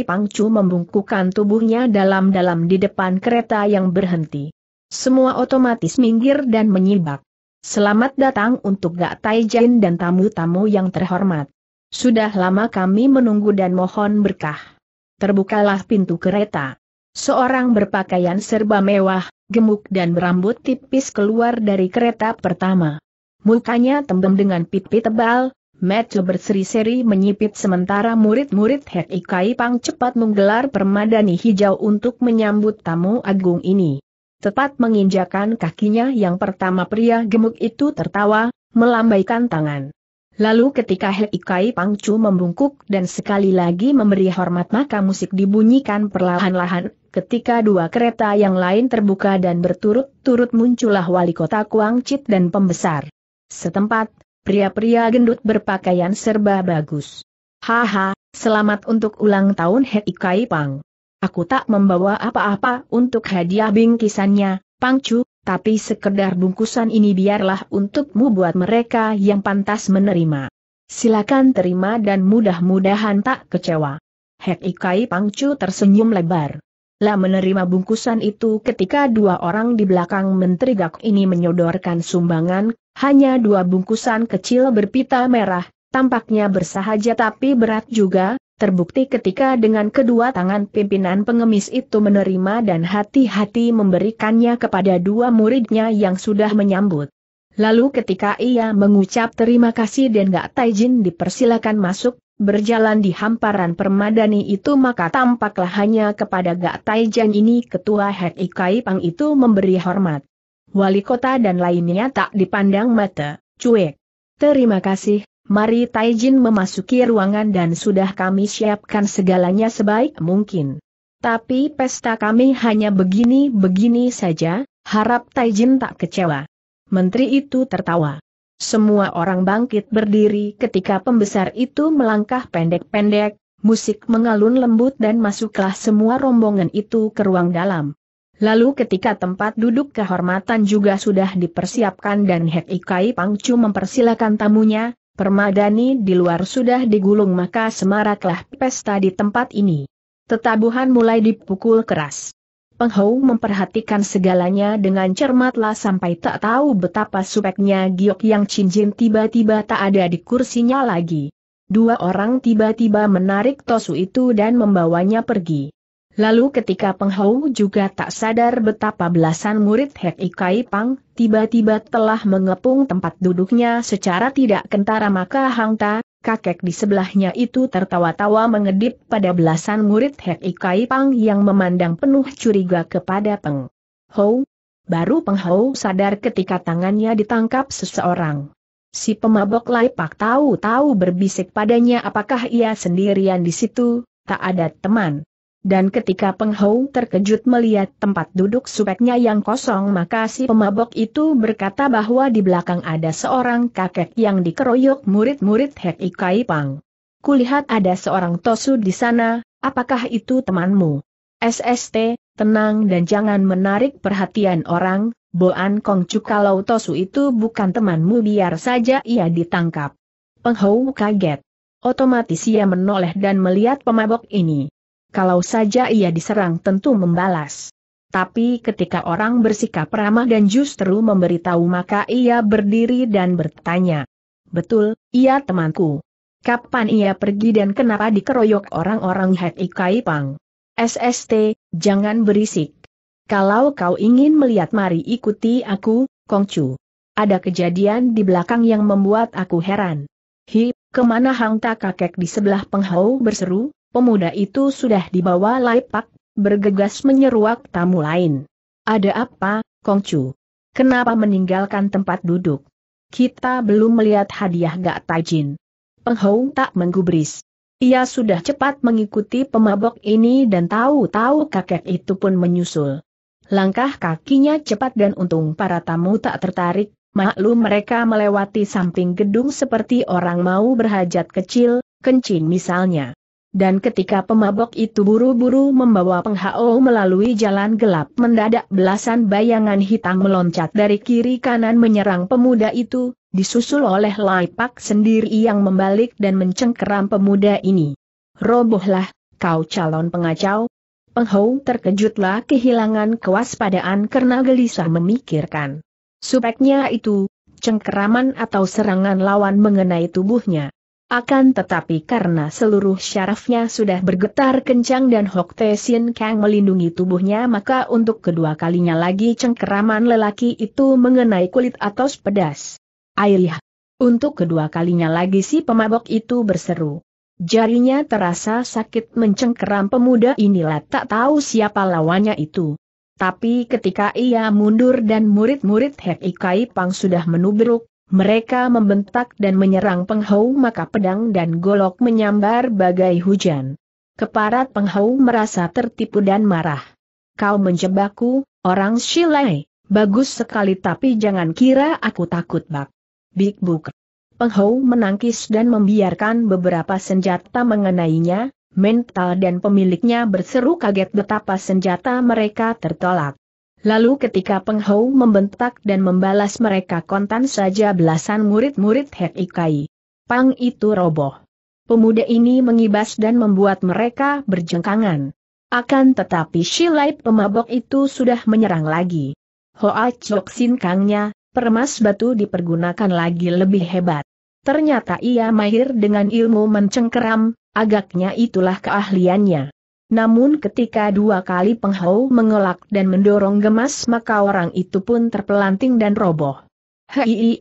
Pang Chu membungkukan tubuhnya dalam-dalam di depan kereta yang berhenti. Semua otomatis minggir dan menyibak. Selamat datang untuk Gak Taijin dan tamu-tamu yang terhormat. Sudah lama kami menunggu dan mohon berkah. Terbukalah pintu kereta. Seorang berpakaian serba mewah, gemuk dan berambut tipis keluar dari kereta pertama. Mukanya tembem dengan pipi tebal, Matthew berseri-seri menyipit sementara murid-murid Hek Ikai Pang cepat menggelar permadani hijau untuk menyambut tamu agung ini. Tepat menginjakan kakinya yang pertama pria gemuk itu tertawa, melambaikan tangan. Lalu ketika Heikai Pangcu membungkuk dan sekali lagi memberi hormat maka musik dibunyikan perlahan-lahan, ketika dua kereta yang lain terbuka dan berturut-turut muncullah wali kota Kuang Kuangcit dan pembesar. Setempat, pria-pria gendut berpakaian serba bagus. Haha, selamat untuk ulang tahun Heikai Pang. Aku tak membawa apa-apa untuk hadiah bingkisannya, Pangcu, tapi sekedar bungkusan ini biarlah untukmu buat mereka yang pantas menerima. Silakan terima dan mudah-mudahan tak kecewa. Hek Ikai Pangcu tersenyum lebar. Lah menerima bungkusan itu ketika dua orang di belakang Menteri Gak ini menyodorkan sumbangan, hanya dua bungkusan kecil berpita merah, tampaknya bersahaja tapi berat juga, Terbukti ketika dengan kedua tangan pimpinan pengemis itu menerima dan hati-hati memberikannya kepada dua muridnya yang sudah menyambut. Lalu ketika ia mengucap terima kasih dan gak taijin dipersilakan masuk, berjalan di hamparan permadani itu maka tampaklah hanya kepada gak taijin ini ketua Hek Ikai Pang itu memberi hormat. Wali kota dan lainnya tak dipandang mata, cuek. Terima kasih, Mari Taijin memasuki ruangan dan sudah kami siapkan segalanya sebaik mungkin. Tapi pesta kami hanya begini-begini saja, harap Taijin tak kecewa. Menteri itu tertawa. Semua orang bangkit berdiri ketika pembesar itu melangkah pendek-pendek, musik mengalun lembut dan masuklah semua rombongan itu ke ruang dalam. Lalu ketika tempat duduk kehormatan juga sudah dipersiapkan dan Hek Ikai Pangcu mempersilakan tamunya, permadani di luar sudah digulung maka semaraklah pesta di tempat ini. Tetabuhan mulai dipukul keras. Penghou memperhatikan segalanya dengan cermatlah sampai tak tahu betapa supeknya Giok yang cincin tiba-tiba tak ada di kursinya lagi. Dua orang tiba-tiba menarik Tosu itu dan membawanya pergi. Lalu ketika Penghau juga tak sadar betapa belasan murid Hek Ikai Pang, tiba-tiba telah mengepung tempat duduknya secara tidak kentara maka Hang Ta, kakek di sebelahnya itu tertawa-tawa mengedip pada belasan murid Hek Ikai Pang yang memandang penuh curiga kepada Peng Hou. Baru Peng Hou sadar ketika tangannya ditangkap seseorang. Si pemabok Laipak tahu-tahu berbisik padanya apakah ia sendirian di situ, tak ada teman. Dan ketika Peng Hou terkejut melihat tempat duduk supeknya yang kosong maka si pemabok itu berkata bahwa di belakang ada seorang kakek yang dikeroyok murid-murid Hei Ikai Pang. Kulihat ada seorang tosu di sana, apakah itu temanmu? SST, tenang dan jangan menarik perhatian orang, Boan Kongcu kalau tosu itu bukan temanmu biar saja ia ditangkap. Peng Hou kaget. Otomatis ia menoleh dan melihat pemabok ini kalau saja ia diserang tentu membalas. Tapi ketika orang bersikap ramah dan justru memberitahu maka ia berdiri dan bertanya. Betul, ia temanku. Kapan ia pergi dan kenapa dikeroyok orang-orang Het Ikaipang? SST, jangan berisik. Kalau kau ingin melihat mari ikuti aku, Kongcu. Ada kejadian di belakang yang membuat aku heran. Hi, kemana Hang kakek di sebelah penghau berseru? pemuda itu sudah dibawa Laipak, bergegas menyeruak tamu lain. Ada apa, Kongcu? Kenapa meninggalkan tempat duduk? Kita belum melihat hadiah Gak Tajin. Penghong tak menggubris. Ia sudah cepat mengikuti pemabok ini dan tahu-tahu kakek itu pun menyusul. Langkah kakinya cepat dan untung para tamu tak tertarik, maklum mereka melewati samping gedung seperti orang mau berhajat kecil, kencing misalnya dan ketika pemabok itu buru-buru membawa penghao melalui jalan gelap mendadak belasan bayangan hitam meloncat dari kiri kanan menyerang pemuda itu, disusul oleh Laipak sendiri yang membalik dan mencengkeram pemuda ini. Robohlah, kau calon pengacau. Penghou terkejutlah kehilangan kewaspadaan karena gelisah memikirkan. Supeknya itu, cengkeraman atau serangan lawan mengenai tubuhnya. Akan tetapi karena seluruh syarafnya sudah bergetar kencang dan Hok Te Sin Kang melindungi tubuhnya maka untuk kedua kalinya lagi cengkeraman lelaki itu mengenai kulit atau pedas. Ayah, Untuk kedua kalinya lagi si pemabok itu berseru. Jarinya terasa sakit mencengkeram pemuda inilah tak tahu siapa lawannya itu. Tapi ketika ia mundur dan murid-murid Hek Ikai Pang sudah menubruk, mereka membentak dan menyerang Penghau maka pedang dan golok menyambar bagai hujan. Keparat Penghau merasa tertipu dan marah. Kau menjebakku, orang Shilai, bagus sekali tapi jangan kira aku takut bak. Big Book. Penghau menangkis dan membiarkan beberapa senjata mengenainya, mental dan pemiliknya berseru kaget betapa senjata mereka tertolak. Lalu ketika Peng Hou membentak dan membalas mereka kontan saja belasan murid-murid Hek Ikai. Pang itu roboh. Pemuda ini mengibas dan membuat mereka berjengkangan. Akan tetapi Shilai pemabok itu sudah menyerang lagi. Hoa Chok Sin Kangnya, permas batu dipergunakan lagi lebih hebat. Ternyata ia mahir dengan ilmu mencengkeram, agaknya itulah keahliannya. Namun ketika dua kali penghau mengelak dan mendorong gemas maka orang itu pun terpelanting dan roboh. Hei,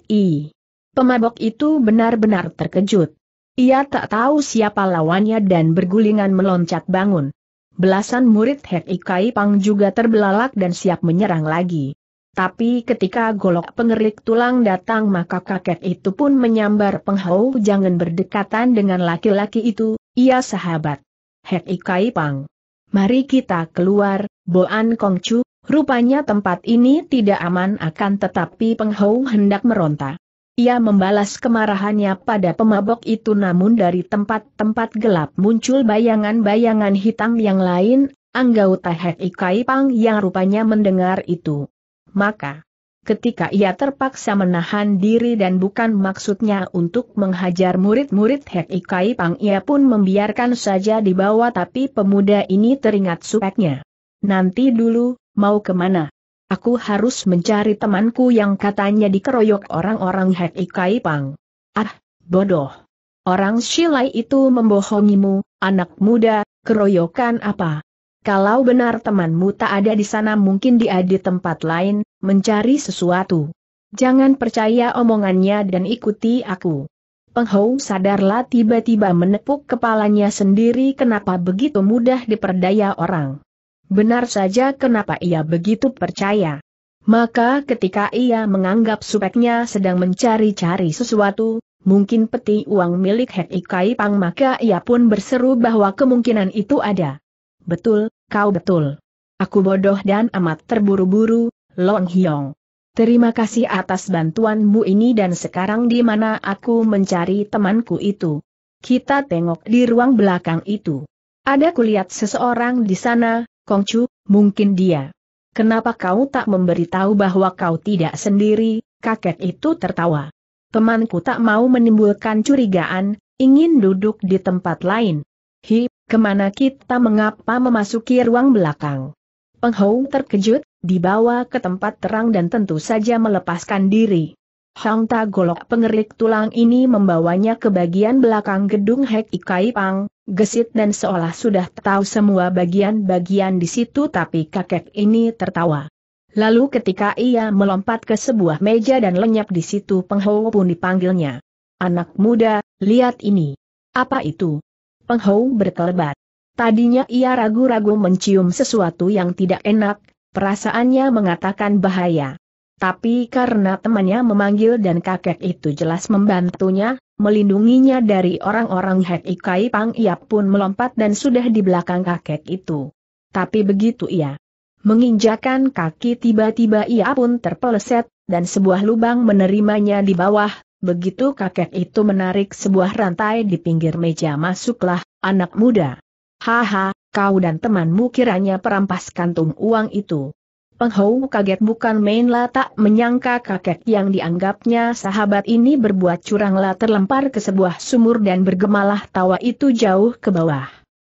Pemabok itu benar-benar terkejut. Ia tak tahu siapa lawannya dan bergulingan meloncat bangun. Belasan murid Hei Kai Pang juga terbelalak dan siap menyerang lagi. Tapi ketika golok pengerik tulang datang maka kakek itu pun menyambar penghau jangan berdekatan dengan laki-laki itu, ia sahabat. Hek Ikai Pang. Mari kita keluar, Boan Kongcu, rupanya tempat ini tidak aman akan tetapi Penghou hendak meronta. Ia membalas kemarahannya pada pemabok itu namun dari tempat-tempat gelap muncul bayangan-bayangan hitam yang lain, anggota Hek Ikai Pang yang rupanya mendengar itu. Maka, ketika ia terpaksa menahan diri dan bukan maksudnya untuk menghajar murid-murid Hek Ikai Pang ia pun membiarkan saja di bawah. tapi pemuda ini teringat supeknya. Nanti dulu, mau kemana? Aku harus mencari temanku yang katanya dikeroyok orang-orang Hek Ikai Pang. Ah, bodoh. Orang Shilai itu membohongimu, anak muda, keroyokan apa? Kalau benar temanmu tak ada di sana mungkin dia di tempat lain, mencari sesuatu. Jangan percaya omongannya dan ikuti aku. Penghou sadarlah tiba-tiba menepuk kepalanya sendiri kenapa begitu mudah diperdaya orang. Benar saja kenapa ia begitu percaya. Maka ketika ia menganggap supeknya sedang mencari-cari sesuatu, mungkin peti uang milik Hek Ikai Pang maka ia pun berseru bahwa kemungkinan itu ada. Betul, kau betul. Aku bodoh dan amat terburu-buru, Long Hyong. Terima kasih atas bantuanmu ini dan sekarang di mana aku mencari temanku itu. Kita tengok di ruang belakang itu. Ada kulihat seseorang di sana, Kongcu, mungkin dia. Kenapa kau tak memberitahu bahwa kau tidak sendiri, kakek itu tertawa. Temanku tak mau menimbulkan curigaan, ingin duduk di tempat lain. Hi, kemana kita mengapa memasuki ruang belakang. Penghong terkejut, dibawa ke tempat terang dan tentu saja melepaskan diri. Hong Ta Golok pengerik tulang ini membawanya ke bagian belakang gedung Hek Ikai Pang, gesit dan seolah sudah tahu semua bagian-bagian di situ tapi kakek ini tertawa. Lalu ketika ia melompat ke sebuah meja dan lenyap di situ Peng pun dipanggilnya. Anak muda, lihat ini. Apa itu? Peng Hou berkelebat. Tadinya ia ragu-ragu mencium sesuatu yang tidak enak, perasaannya mengatakan bahaya. Tapi karena temannya memanggil dan kakek itu jelas membantunya, melindunginya dari orang-orang Hek Ikai Pang ia pun melompat dan sudah di belakang kakek itu. Tapi begitu ia menginjakan kaki tiba-tiba ia pun terpeleset, dan sebuah lubang menerimanya di bawah, Begitu kakek itu menarik sebuah rantai di pinggir meja masuklah, anak muda. Haha, kau dan temanmu kiranya perampas kantung uang itu. Penghou kaget bukan mainlah tak menyangka kakek yang dianggapnya sahabat ini berbuat curanglah terlempar ke sebuah sumur dan bergemalah tawa itu jauh ke bawah.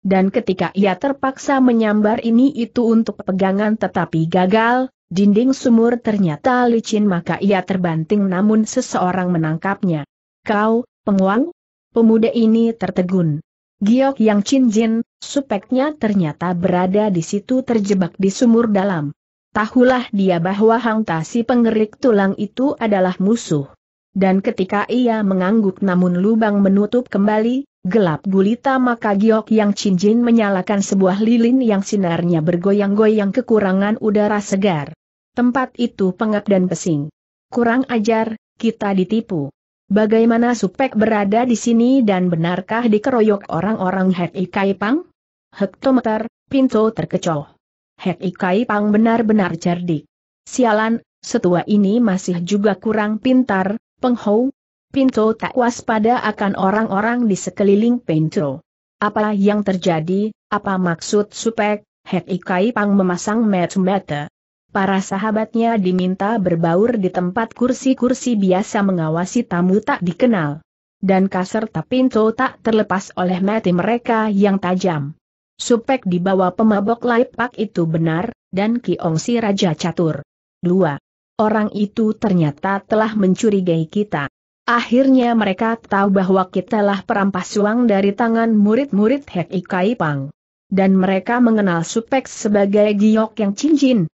Dan ketika ia terpaksa menyambar ini itu untuk pegangan tetapi gagal, Dinding sumur ternyata licin maka ia terbanting namun seseorang menangkapnya. Kau, penguang? Pemuda ini tertegun. Giok yang cincin, supeknya ternyata berada di situ terjebak di sumur dalam. Tahulah dia bahwa Hang Tasi pengerik tulang itu adalah musuh. Dan ketika ia mengangguk namun lubang menutup kembali, gelap gulita maka Giok yang cincin menyalakan sebuah lilin yang sinarnya bergoyang-goyang kekurangan udara segar. Tempat itu pengap dan pesing. Kurang ajar, kita ditipu. Bagaimana Supek berada di sini dan benarkah dikeroyok orang-orang Hek Ikai Pang? Hektometer, pintu terkecoh. Hek Ikai Pang benar-benar cerdik. Sialan, setua ini masih juga kurang pintar, penghou. Pintu tak waspada akan orang-orang di sekeliling Pintu. Apa yang terjadi, apa maksud Supek, Hek Ikai Pang memasang mata-mata para sahabatnya diminta berbaur di tempat kursi-kursi biasa mengawasi tamu tak dikenal. Dan kasar pintu tak terlepas oleh mati mereka yang tajam. Supek di bawah pemabok laipak itu benar, dan Kiongsi Raja Catur. 2. Orang itu ternyata telah mencurigai kita. Akhirnya mereka tahu bahwa kitalah perampas uang dari tangan murid-murid Hek Ikaipang. Dan mereka mengenal Supek sebagai Giok yang cincin,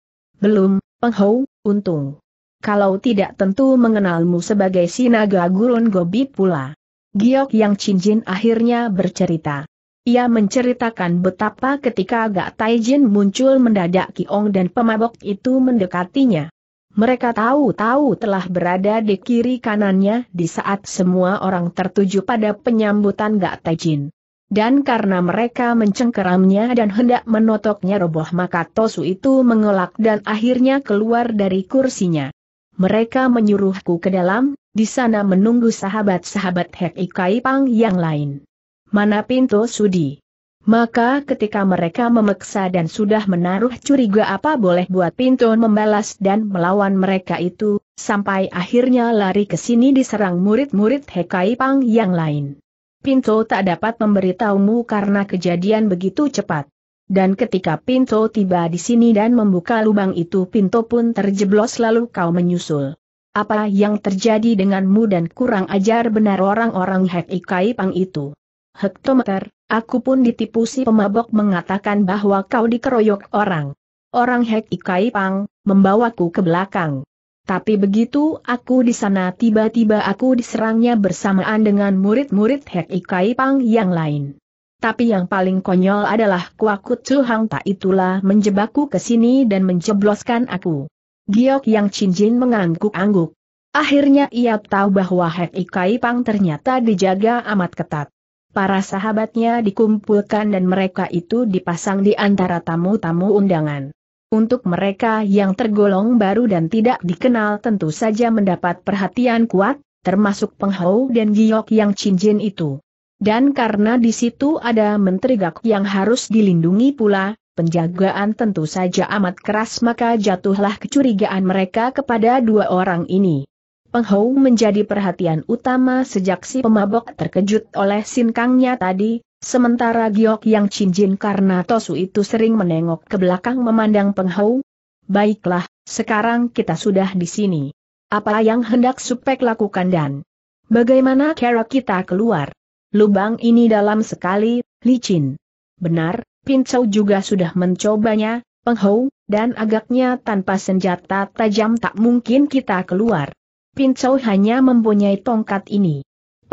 belum, Peng untung. Kalau tidak tentu mengenalmu sebagai Sinaga Gurun Gobi pula. Giok Yang Cinjin akhirnya bercerita. Ia menceritakan betapa ketika Gak Taijin muncul mendadak Kiong dan pemabok itu mendekatinya. Mereka tahu-tahu telah berada di kiri kanannya di saat semua orang tertuju pada penyambutan Gak Taijin. Dan karena mereka mencengkeramnya dan hendak menotoknya roboh maka Tosu itu mengelak dan akhirnya keluar dari kursinya. Mereka menyuruhku ke dalam, di sana menunggu sahabat-sahabat Hek Ikai Pang yang lain. Mana pintu sudi? Maka ketika mereka memaksa dan sudah menaruh curiga apa boleh buat Pinto membalas dan melawan mereka itu, sampai akhirnya lari ke sini diserang murid-murid Hekai Pang yang lain. Pinto tak dapat memberitahumu karena kejadian begitu cepat. Dan ketika Pinto tiba di sini dan membuka lubang itu Pinto pun terjeblos lalu kau menyusul. Apa yang terjadi denganmu dan kurang ajar benar orang-orang Hek Ikai Pang itu. Hektometer, aku pun ditipu si pemabok mengatakan bahwa kau dikeroyok orang. Orang Hek Ikai Pang, membawaku ke belakang. Tapi begitu aku di sana tiba-tiba aku diserangnya bersamaan dengan murid-murid Hek Ikai Pang yang lain. Tapi yang paling konyol adalah Kuakut Chu Hang Tak itulah menjebakku ke sini dan menjebloskan aku. Giok Yang Cinjin mengangguk-angguk. Akhirnya ia tahu bahwa Hek Ikai Pang ternyata dijaga amat ketat. Para sahabatnya dikumpulkan dan mereka itu dipasang di antara tamu-tamu undangan. Untuk mereka yang tergolong baru dan tidak dikenal tentu saja mendapat perhatian kuat, termasuk Penghou dan Giok yang cincin itu. Dan karena di situ ada menteri gak yang harus dilindungi pula, penjagaan tentu saja amat keras maka jatuhlah kecurigaan mereka kepada dua orang ini. Penghou menjadi perhatian utama sejak si pemabok terkejut oleh sinkangnya tadi, Sementara Giok yang cincin karena Tosu itu sering menengok ke belakang memandang penghau. Baiklah, sekarang kita sudah di sini. Apa yang hendak Supek lakukan dan bagaimana cara kita keluar? Lubang ini dalam sekali, licin. Benar, Pincau juga sudah mencobanya, penghau, dan agaknya tanpa senjata tajam tak mungkin kita keluar. Pincau hanya mempunyai tongkat ini.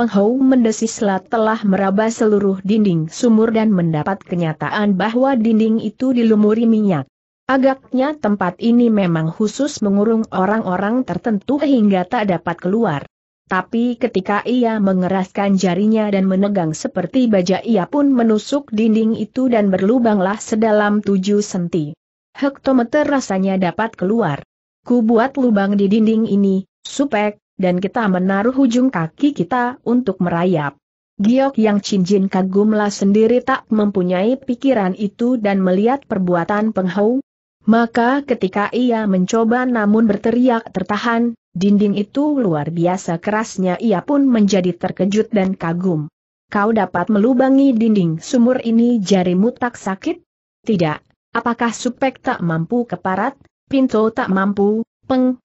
Penghou mendesislah telah meraba seluruh dinding sumur dan mendapat kenyataan bahwa dinding itu dilumuri minyak. Agaknya tempat ini memang khusus mengurung orang-orang tertentu hingga tak dapat keluar. Tapi ketika ia mengeraskan jarinya dan menegang seperti baja ia pun menusuk dinding itu dan berlubanglah sedalam tujuh senti. Hektometer rasanya dapat keluar. Ku buat lubang di dinding ini, supek, dan kita menaruh ujung kaki kita untuk merayap. Giok yang cincin kagumlah sendiri tak mempunyai pikiran itu dan melihat perbuatan penghau. Maka ketika ia mencoba namun berteriak tertahan, dinding itu luar biasa kerasnya ia pun menjadi terkejut dan kagum. Kau dapat melubangi dinding sumur ini jarimu tak sakit? Tidak, Apakah supek tak mampu keparat, pintu tak mampu, peng,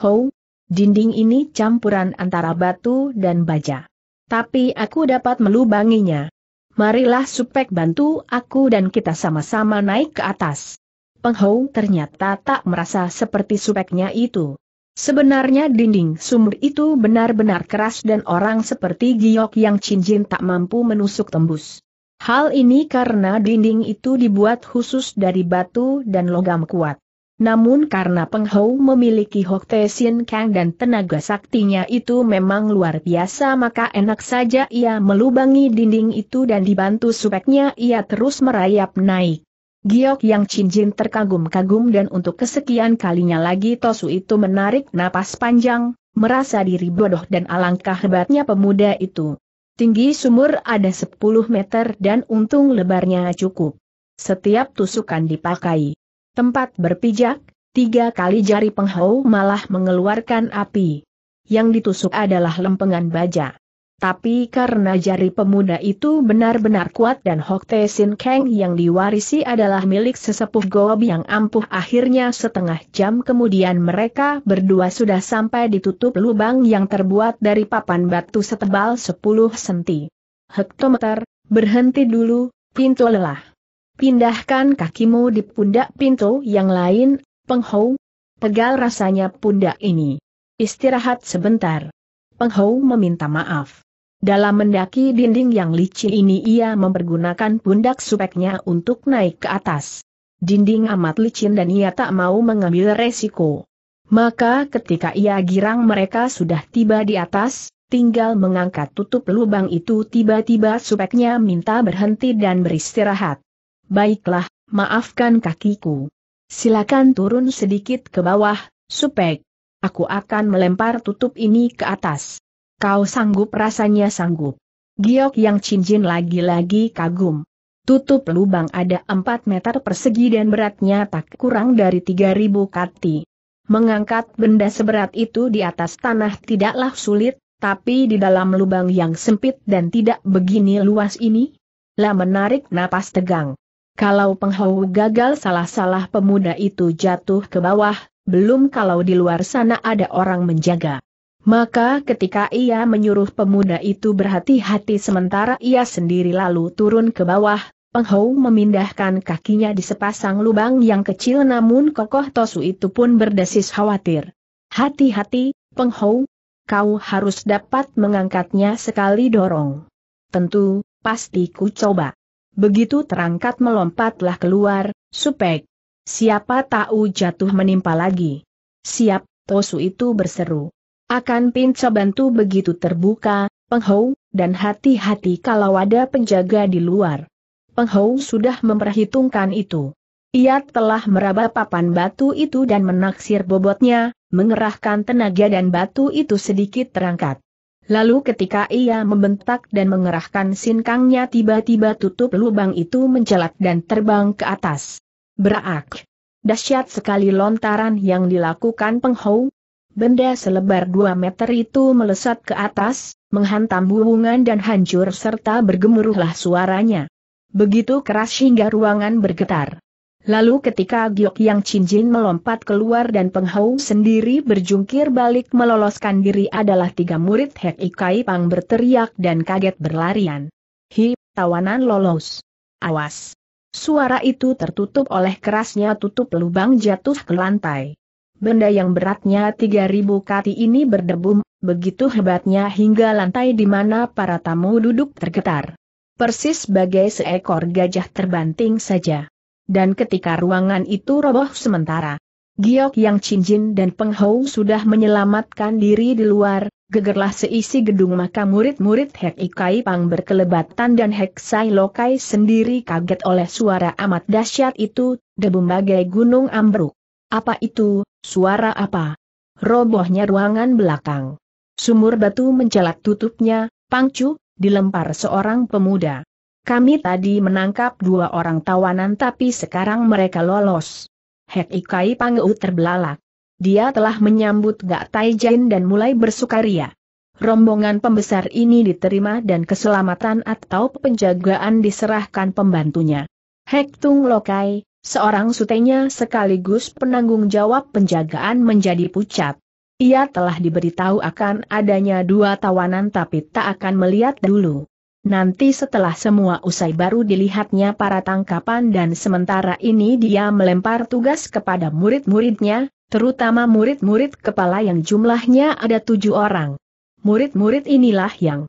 hou, Dinding ini campuran antara batu dan baja. Tapi aku dapat melubanginya. Marilah supek bantu aku dan kita sama-sama naik ke atas. Penghou ternyata tak merasa seperti supeknya itu. Sebenarnya dinding sumur itu benar-benar keras dan orang seperti giok yang cincin tak mampu menusuk tembus. Hal ini karena dinding itu dibuat khusus dari batu dan logam kuat. Namun karena Peng Hou memiliki Hok Te Sin Kang dan tenaga saktinya itu memang luar biasa maka enak saja ia melubangi dinding itu dan dibantu supeknya ia terus merayap naik. Giok yang cincin terkagum-kagum dan untuk kesekian kalinya lagi Tosu itu menarik napas panjang, merasa diri bodoh dan alangkah hebatnya pemuda itu. Tinggi sumur ada 10 meter dan untung lebarnya cukup. Setiap tusukan dipakai. Tempat berpijak, tiga kali jari penghau malah mengeluarkan api. Yang ditusuk adalah lempengan baja. Tapi karena jari pemuda itu benar-benar kuat dan Hok Sin Kang yang diwarisi adalah milik sesepuh Goob yang ampuh akhirnya setengah jam kemudian mereka berdua sudah sampai ditutup lubang yang terbuat dari papan batu setebal 10 senti. Hektometer, berhenti dulu, pintu lelah. Pindahkan kakimu di pundak pintu yang lain, Penghou. Pegal rasanya pundak ini. Istirahat sebentar. Penghou meminta maaf. Dalam mendaki dinding yang licin ini ia mempergunakan pundak supeknya untuk naik ke atas. Dinding amat licin dan ia tak mau mengambil resiko. Maka ketika ia girang mereka sudah tiba di atas, tinggal mengangkat tutup lubang itu tiba-tiba supeknya minta berhenti dan beristirahat. Baiklah, maafkan kakiku. Silakan turun sedikit ke bawah, supek. Aku akan melempar tutup ini ke atas. Kau sanggup rasanya sanggup. Giok yang cincin lagi-lagi kagum. Tutup lubang ada 4 meter persegi dan beratnya tak kurang dari 3000 kati. Mengangkat benda seberat itu di atas tanah tidaklah sulit, tapi di dalam lubang yang sempit dan tidak begini luas ini, lah menarik napas tegang. Kalau penghau gagal salah-salah pemuda itu jatuh ke bawah, belum kalau di luar sana ada orang menjaga. Maka ketika ia menyuruh pemuda itu berhati-hati sementara ia sendiri lalu turun ke bawah, penghau memindahkan kakinya di sepasang lubang yang kecil namun kokoh tosu itu pun berdesis khawatir. Hati-hati, penghau, kau harus dapat mengangkatnya sekali dorong. Tentu, pasti ku coba. Begitu terangkat melompatlah keluar, supek. Siapa tahu jatuh menimpa lagi. Siap, Tosu itu berseru. Akan pinca bantu begitu terbuka, Penghou, dan hati-hati kalau ada penjaga di luar. Penghou sudah memperhitungkan itu. Ia telah meraba papan batu itu dan menaksir bobotnya, mengerahkan tenaga dan batu itu sedikit terangkat. Lalu ketika ia membentak dan mengerahkan sinkangnya tiba-tiba tutup lubang itu mencelat dan terbang ke atas. Berak! Dahsyat sekali lontaran yang dilakukan penghou. Benda selebar 2 meter itu melesat ke atas, menghantam buungan dan hancur serta bergemuruhlah suaranya. Begitu keras hingga ruangan bergetar. Lalu ketika Giok Yang Cinjin melompat keluar dan Penghau sendiri berjungkir balik meloloskan diri adalah tiga murid Hek Ikai Pang berteriak dan kaget berlarian. Hi, tawanan lolos. Awas. Suara itu tertutup oleh kerasnya tutup lubang jatuh ke lantai. Benda yang beratnya 3000 kati ini berdebum, begitu hebatnya hingga lantai di mana para tamu duduk tergetar. Persis bagai seekor gajah terbanting saja. Dan ketika ruangan itu roboh sementara, Giok Yang Chinjin dan Peng Hou sudah menyelamatkan diri di luar, gegerlah seisi gedung maka murid-murid Hek Ikai Pang berkelebatan dan Hek Sai Lokai sendiri kaget oleh suara amat dahsyat itu, debu bagai gunung ambruk. Apa itu, suara apa? Robohnya ruangan belakang. Sumur batu mencelat tutupnya, pangcu, dilempar seorang pemuda. Kami tadi menangkap dua orang tawanan tapi sekarang mereka lolos. Hek Ikai Pangeu terbelalak. Dia telah menyambut Gak Taijin dan mulai bersukaria. Rombongan pembesar ini diterima dan keselamatan atau penjagaan diserahkan pembantunya. Hek Tung Lokai, seorang sutenya sekaligus penanggung jawab penjagaan menjadi pucat. Ia telah diberitahu akan adanya dua tawanan tapi tak akan melihat dulu. Nanti setelah semua usai baru dilihatnya para tangkapan dan sementara ini dia melempar tugas kepada murid-muridnya, terutama murid-murid kepala yang jumlahnya ada tujuh orang. Murid-murid inilah yang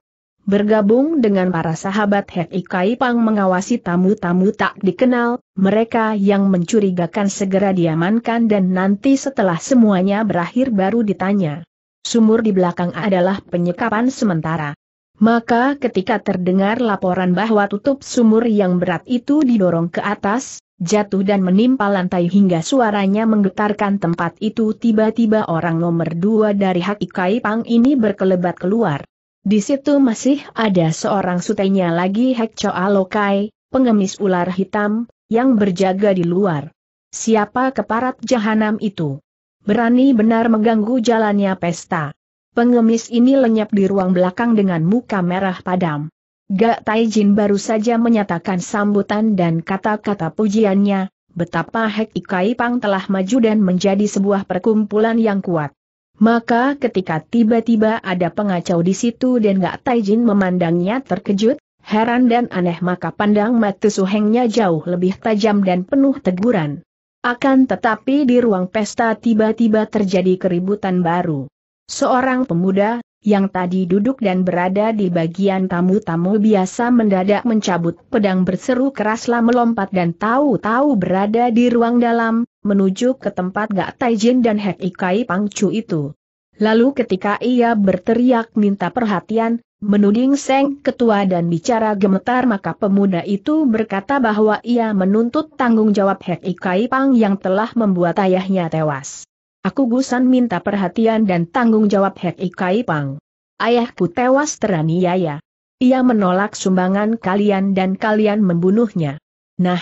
bergabung dengan para sahabat Hek Ikai Pang mengawasi tamu-tamu tak dikenal, mereka yang mencurigakan segera diamankan dan nanti setelah semuanya berakhir baru ditanya. Sumur di belakang adalah penyekapan sementara. Maka ketika terdengar laporan bahwa tutup sumur yang berat itu didorong ke atas, jatuh dan menimpa lantai hingga suaranya menggetarkan tempat itu tiba-tiba orang nomor dua dari Hakikai Pang ini berkelebat keluar. Di situ masih ada seorang sutenya lagi Choa Lokai, pengemis ular hitam, yang berjaga di luar. Siapa keparat jahanam itu? Berani benar mengganggu jalannya pesta. Pengemis ini lenyap di ruang belakang dengan muka merah padam. Gak Taijin baru saja menyatakan sambutan dan kata-kata pujiannya, betapa Hek Ikai Pang telah maju dan menjadi sebuah perkumpulan yang kuat. Maka ketika tiba-tiba ada pengacau di situ dan Gak Taijin memandangnya terkejut, heran dan aneh maka pandang mata suhengnya jauh lebih tajam dan penuh teguran. Akan tetapi di ruang pesta tiba-tiba terjadi keributan baru. Seorang pemuda, yang tadi duduk dan berada di bagian tamu-tamu biasa mendadak mencabut pedang berseru keraslah melompat dan tahu-tahu berada di ruang dalam, menuju ke tempat Gak Taijin dan Hek Ikai Pangcu itu. Lalu ketika ia berteriak minta perhatian, menuding Seng Ketua dan bicara gemetar maka pemuda itu berkata bahwa ia menuntut tanggung jawab Hek Ikai Pang yang telah membuat ayahnya tewas. Aku gusan minta perhatian dan tanggung jawab Hek Ikai Pang. Ayahku tewas teraniaya. Ia menolak sumbangan kalian dan kalian membunuhnya. Nah,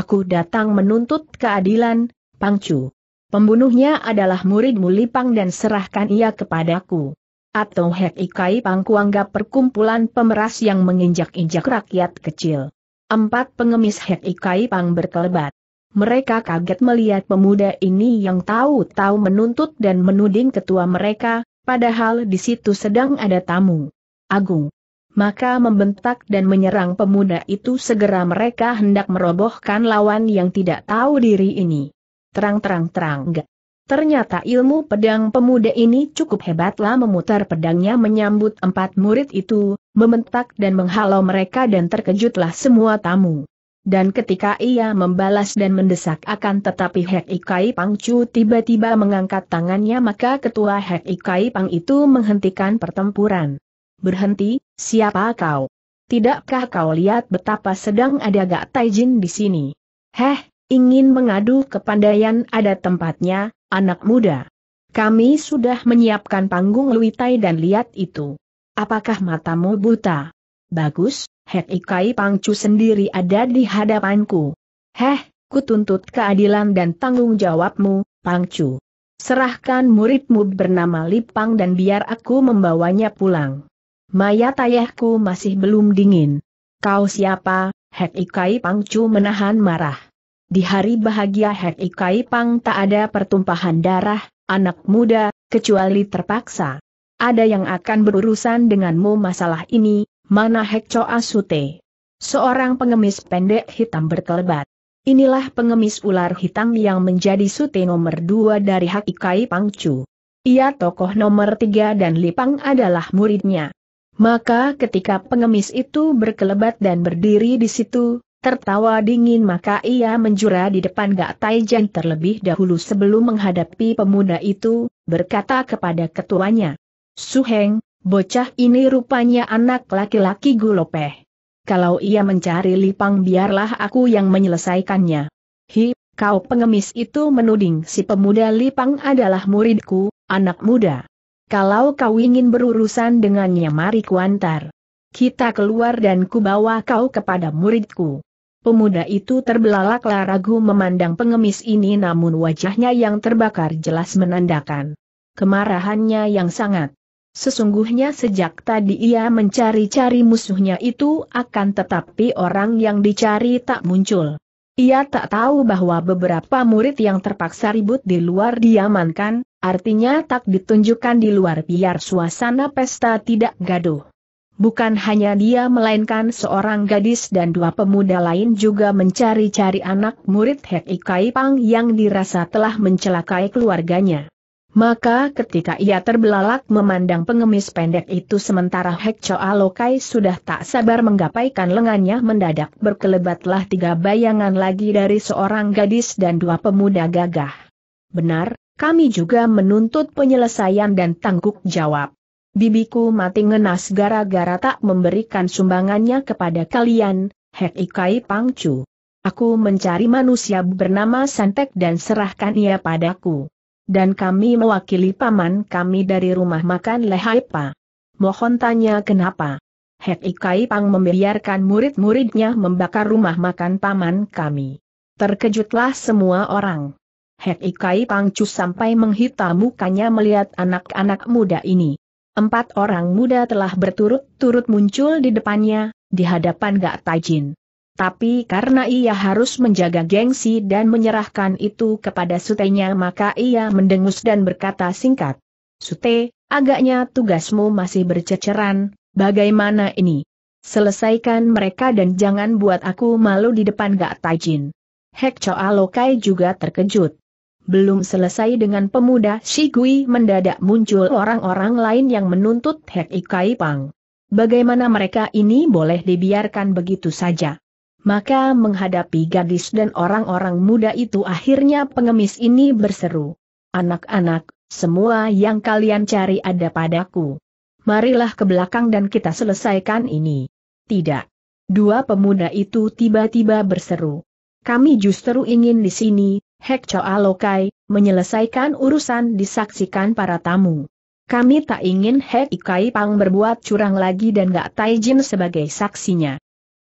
aku datang menuntut keadilan, Pangcu. Pembunuhnya adalah muridmu Lipang dan serahkan ia kepadaku. Atau Hek Ikai Pang kuanggap perkumpulan pemeras yang menginjak-injak rakyat kecil. Empat pengemis Hek Ikai Pang berkelebat. Mereka kaget melihat pemuda ini yang tahu-tahu menuntut dan menuding ketua mereka, padahal di situ sedang ada tamu. Agung. Maka membentak dan menyerang pemuda itu segera mereka hendak merobohkan lawan yang tidak tahu diri ini. Terang-terang-terang Ternyata ilmu pedang pemuda ini cukup hebatlah memutar pedangnya menyambut empat murid itu, membentak dan menghalau mereka dan terkejutlah semua tamu. Dan ketika ia membalas dan mendesak akan tetapi Hek Ikai Pangcu tiba-tiba mengangkat tangannya maka ketua Hek Ikai Pang itu menghentikan pertempuran. Berhenti, siapa kau? Tidakkah kau lihat betapa sedang ada Gak Taijin di sini? Heh, ingin mengadu kepandaian ada tempatnya, anak muda. Kami sudah menyiapkan panggung Luitai dan lihat itu. Apakah matamu buta? Bagus, Hek Ikai Pangcu sendiri ada di hadapanku. Heh, kutuntut keadilan dan tanggung jawabmu, Pangcu. Serahkan muridmu bernama Lipang dan biar aku membawanya pulang. Mayat ayahku masih belum dingin. Kau siapa? Hek Ikai Pangcu menahan marah. Di hari bahagia Hek Ikai Pang tak ada pertumpahan darah, anak muda, kecuali terpaksa. Ada yang akan berurusan denganmu masalah ini, Mana Hek Choa Sute? Seorang pengemis pendek hitam berkelebat. Inilah pengemis ular hitam yang menjadi sute nomor dua dari Hak Hakikai Pangcu. Ia tokoh nomor tiga dan Lipang adalah muridnya. Maka ketika pengemis itu berkelebat dan berdiri di situ, tertawa dingin maka ia menjura di depan Gak Taijan terlebih dahulu sebelum menghadapi pemuda itu, berkata kepada ketuanya. Suheng, Bocah ini rupanya anak laki-laki gulopeh. Kalau ia mencari Lipang biarlah aku yang menyelesaikannya. Hi, kau pengemis itu menuding si pemuda Lipang adalah muridku, anak muda. Kalau kau ingin berurusan dengannya mari kuantar. Kita keluar dan kubawa kau kepada muridku. Pemuda itu terbelalak ragu memandang pengemis ini namun wajahnya yang terbakar jelas menandakan kemarahannya yang sangat. Sesungguhnya sejak tadi ia mencari-cari musuhnya itu akan tetapi orang yang dicari tak muncul. Ia tak tahu bahwa beberapa murid yang terpaksa ribut di luar diamankan, artinya tak ditunjukkan di luar biar suasana pesta tidak gaduh. Bukan hanya dia melainkan seorang gadis dan dua pemuda lain juga mencari-cari anak murid Hek Ikaipang yang dirasa telah mencelakai keluarganya. Maka ketika ia terbelalak memandang pengemis pendek itu sementara Hek Choa Lokai sudah tak sabar menggapaikan lengannya mendadak berkelebatlah tiga bayangan lagi dari seorang gadis dan dua pemuda gagah. Benar, kami juga menuntut penyelesaian dan tangguk jawab. Bibiku mati ngenas gara-gara tak memberikan sumbangannya kepada kalian, Hek Ikai Pangcu. Aku mencari manusia bernama Santek dan serahkan ia padaku dan kami mewakili paman kami dari rumah makan Lehaipa. Mohon tanya kenapa? Hek Ikai Pang membiarkan murid-muridnya membakar rumah makan paman kami. Terkejutlah semua orang. Hek Ikai cus sampai menghitam mukanya melihat anak-anak muda ini. Empat orang muda telah berturut-turut muncul di depannya, di hadapan Gak Tajin. Tapi karena ia harus menjaga gengsi dan menyerahkan itu kepada sutenya maka ia mendengus dan berkata singkat. Sute, agaknya tugasmu masih berceceran, bagaimana ini? Selesaikan mereka dan jangan buat aku malu di depan Gak Tajin. Hek Choa Lokai juga terkejut. Belum selesai dengan pemuda Shigui mendadak muncul orang-orang lain yang menuntut Hek Ikai Pang. Bagaimana mereka ini boleh dibiarkan begitu saja? Maka menghadapi gadis dan orang-orang muda itu akhirnya pengemis ini berseru. Anak-anak, semua yang kalian cari ada padaku. Marilah ke belakang dan kita selesaikan ini. Tidak. Dua pemuda itu tiba-tiba berseru. Kami justru ingin di sini, Hek Choa Lokai, menyelesaikan urusan disaksikan para tamu. Kami tak ingin Hek Ikai Pang berbuat curang lagi dan gak Taijin sebagai saksinya.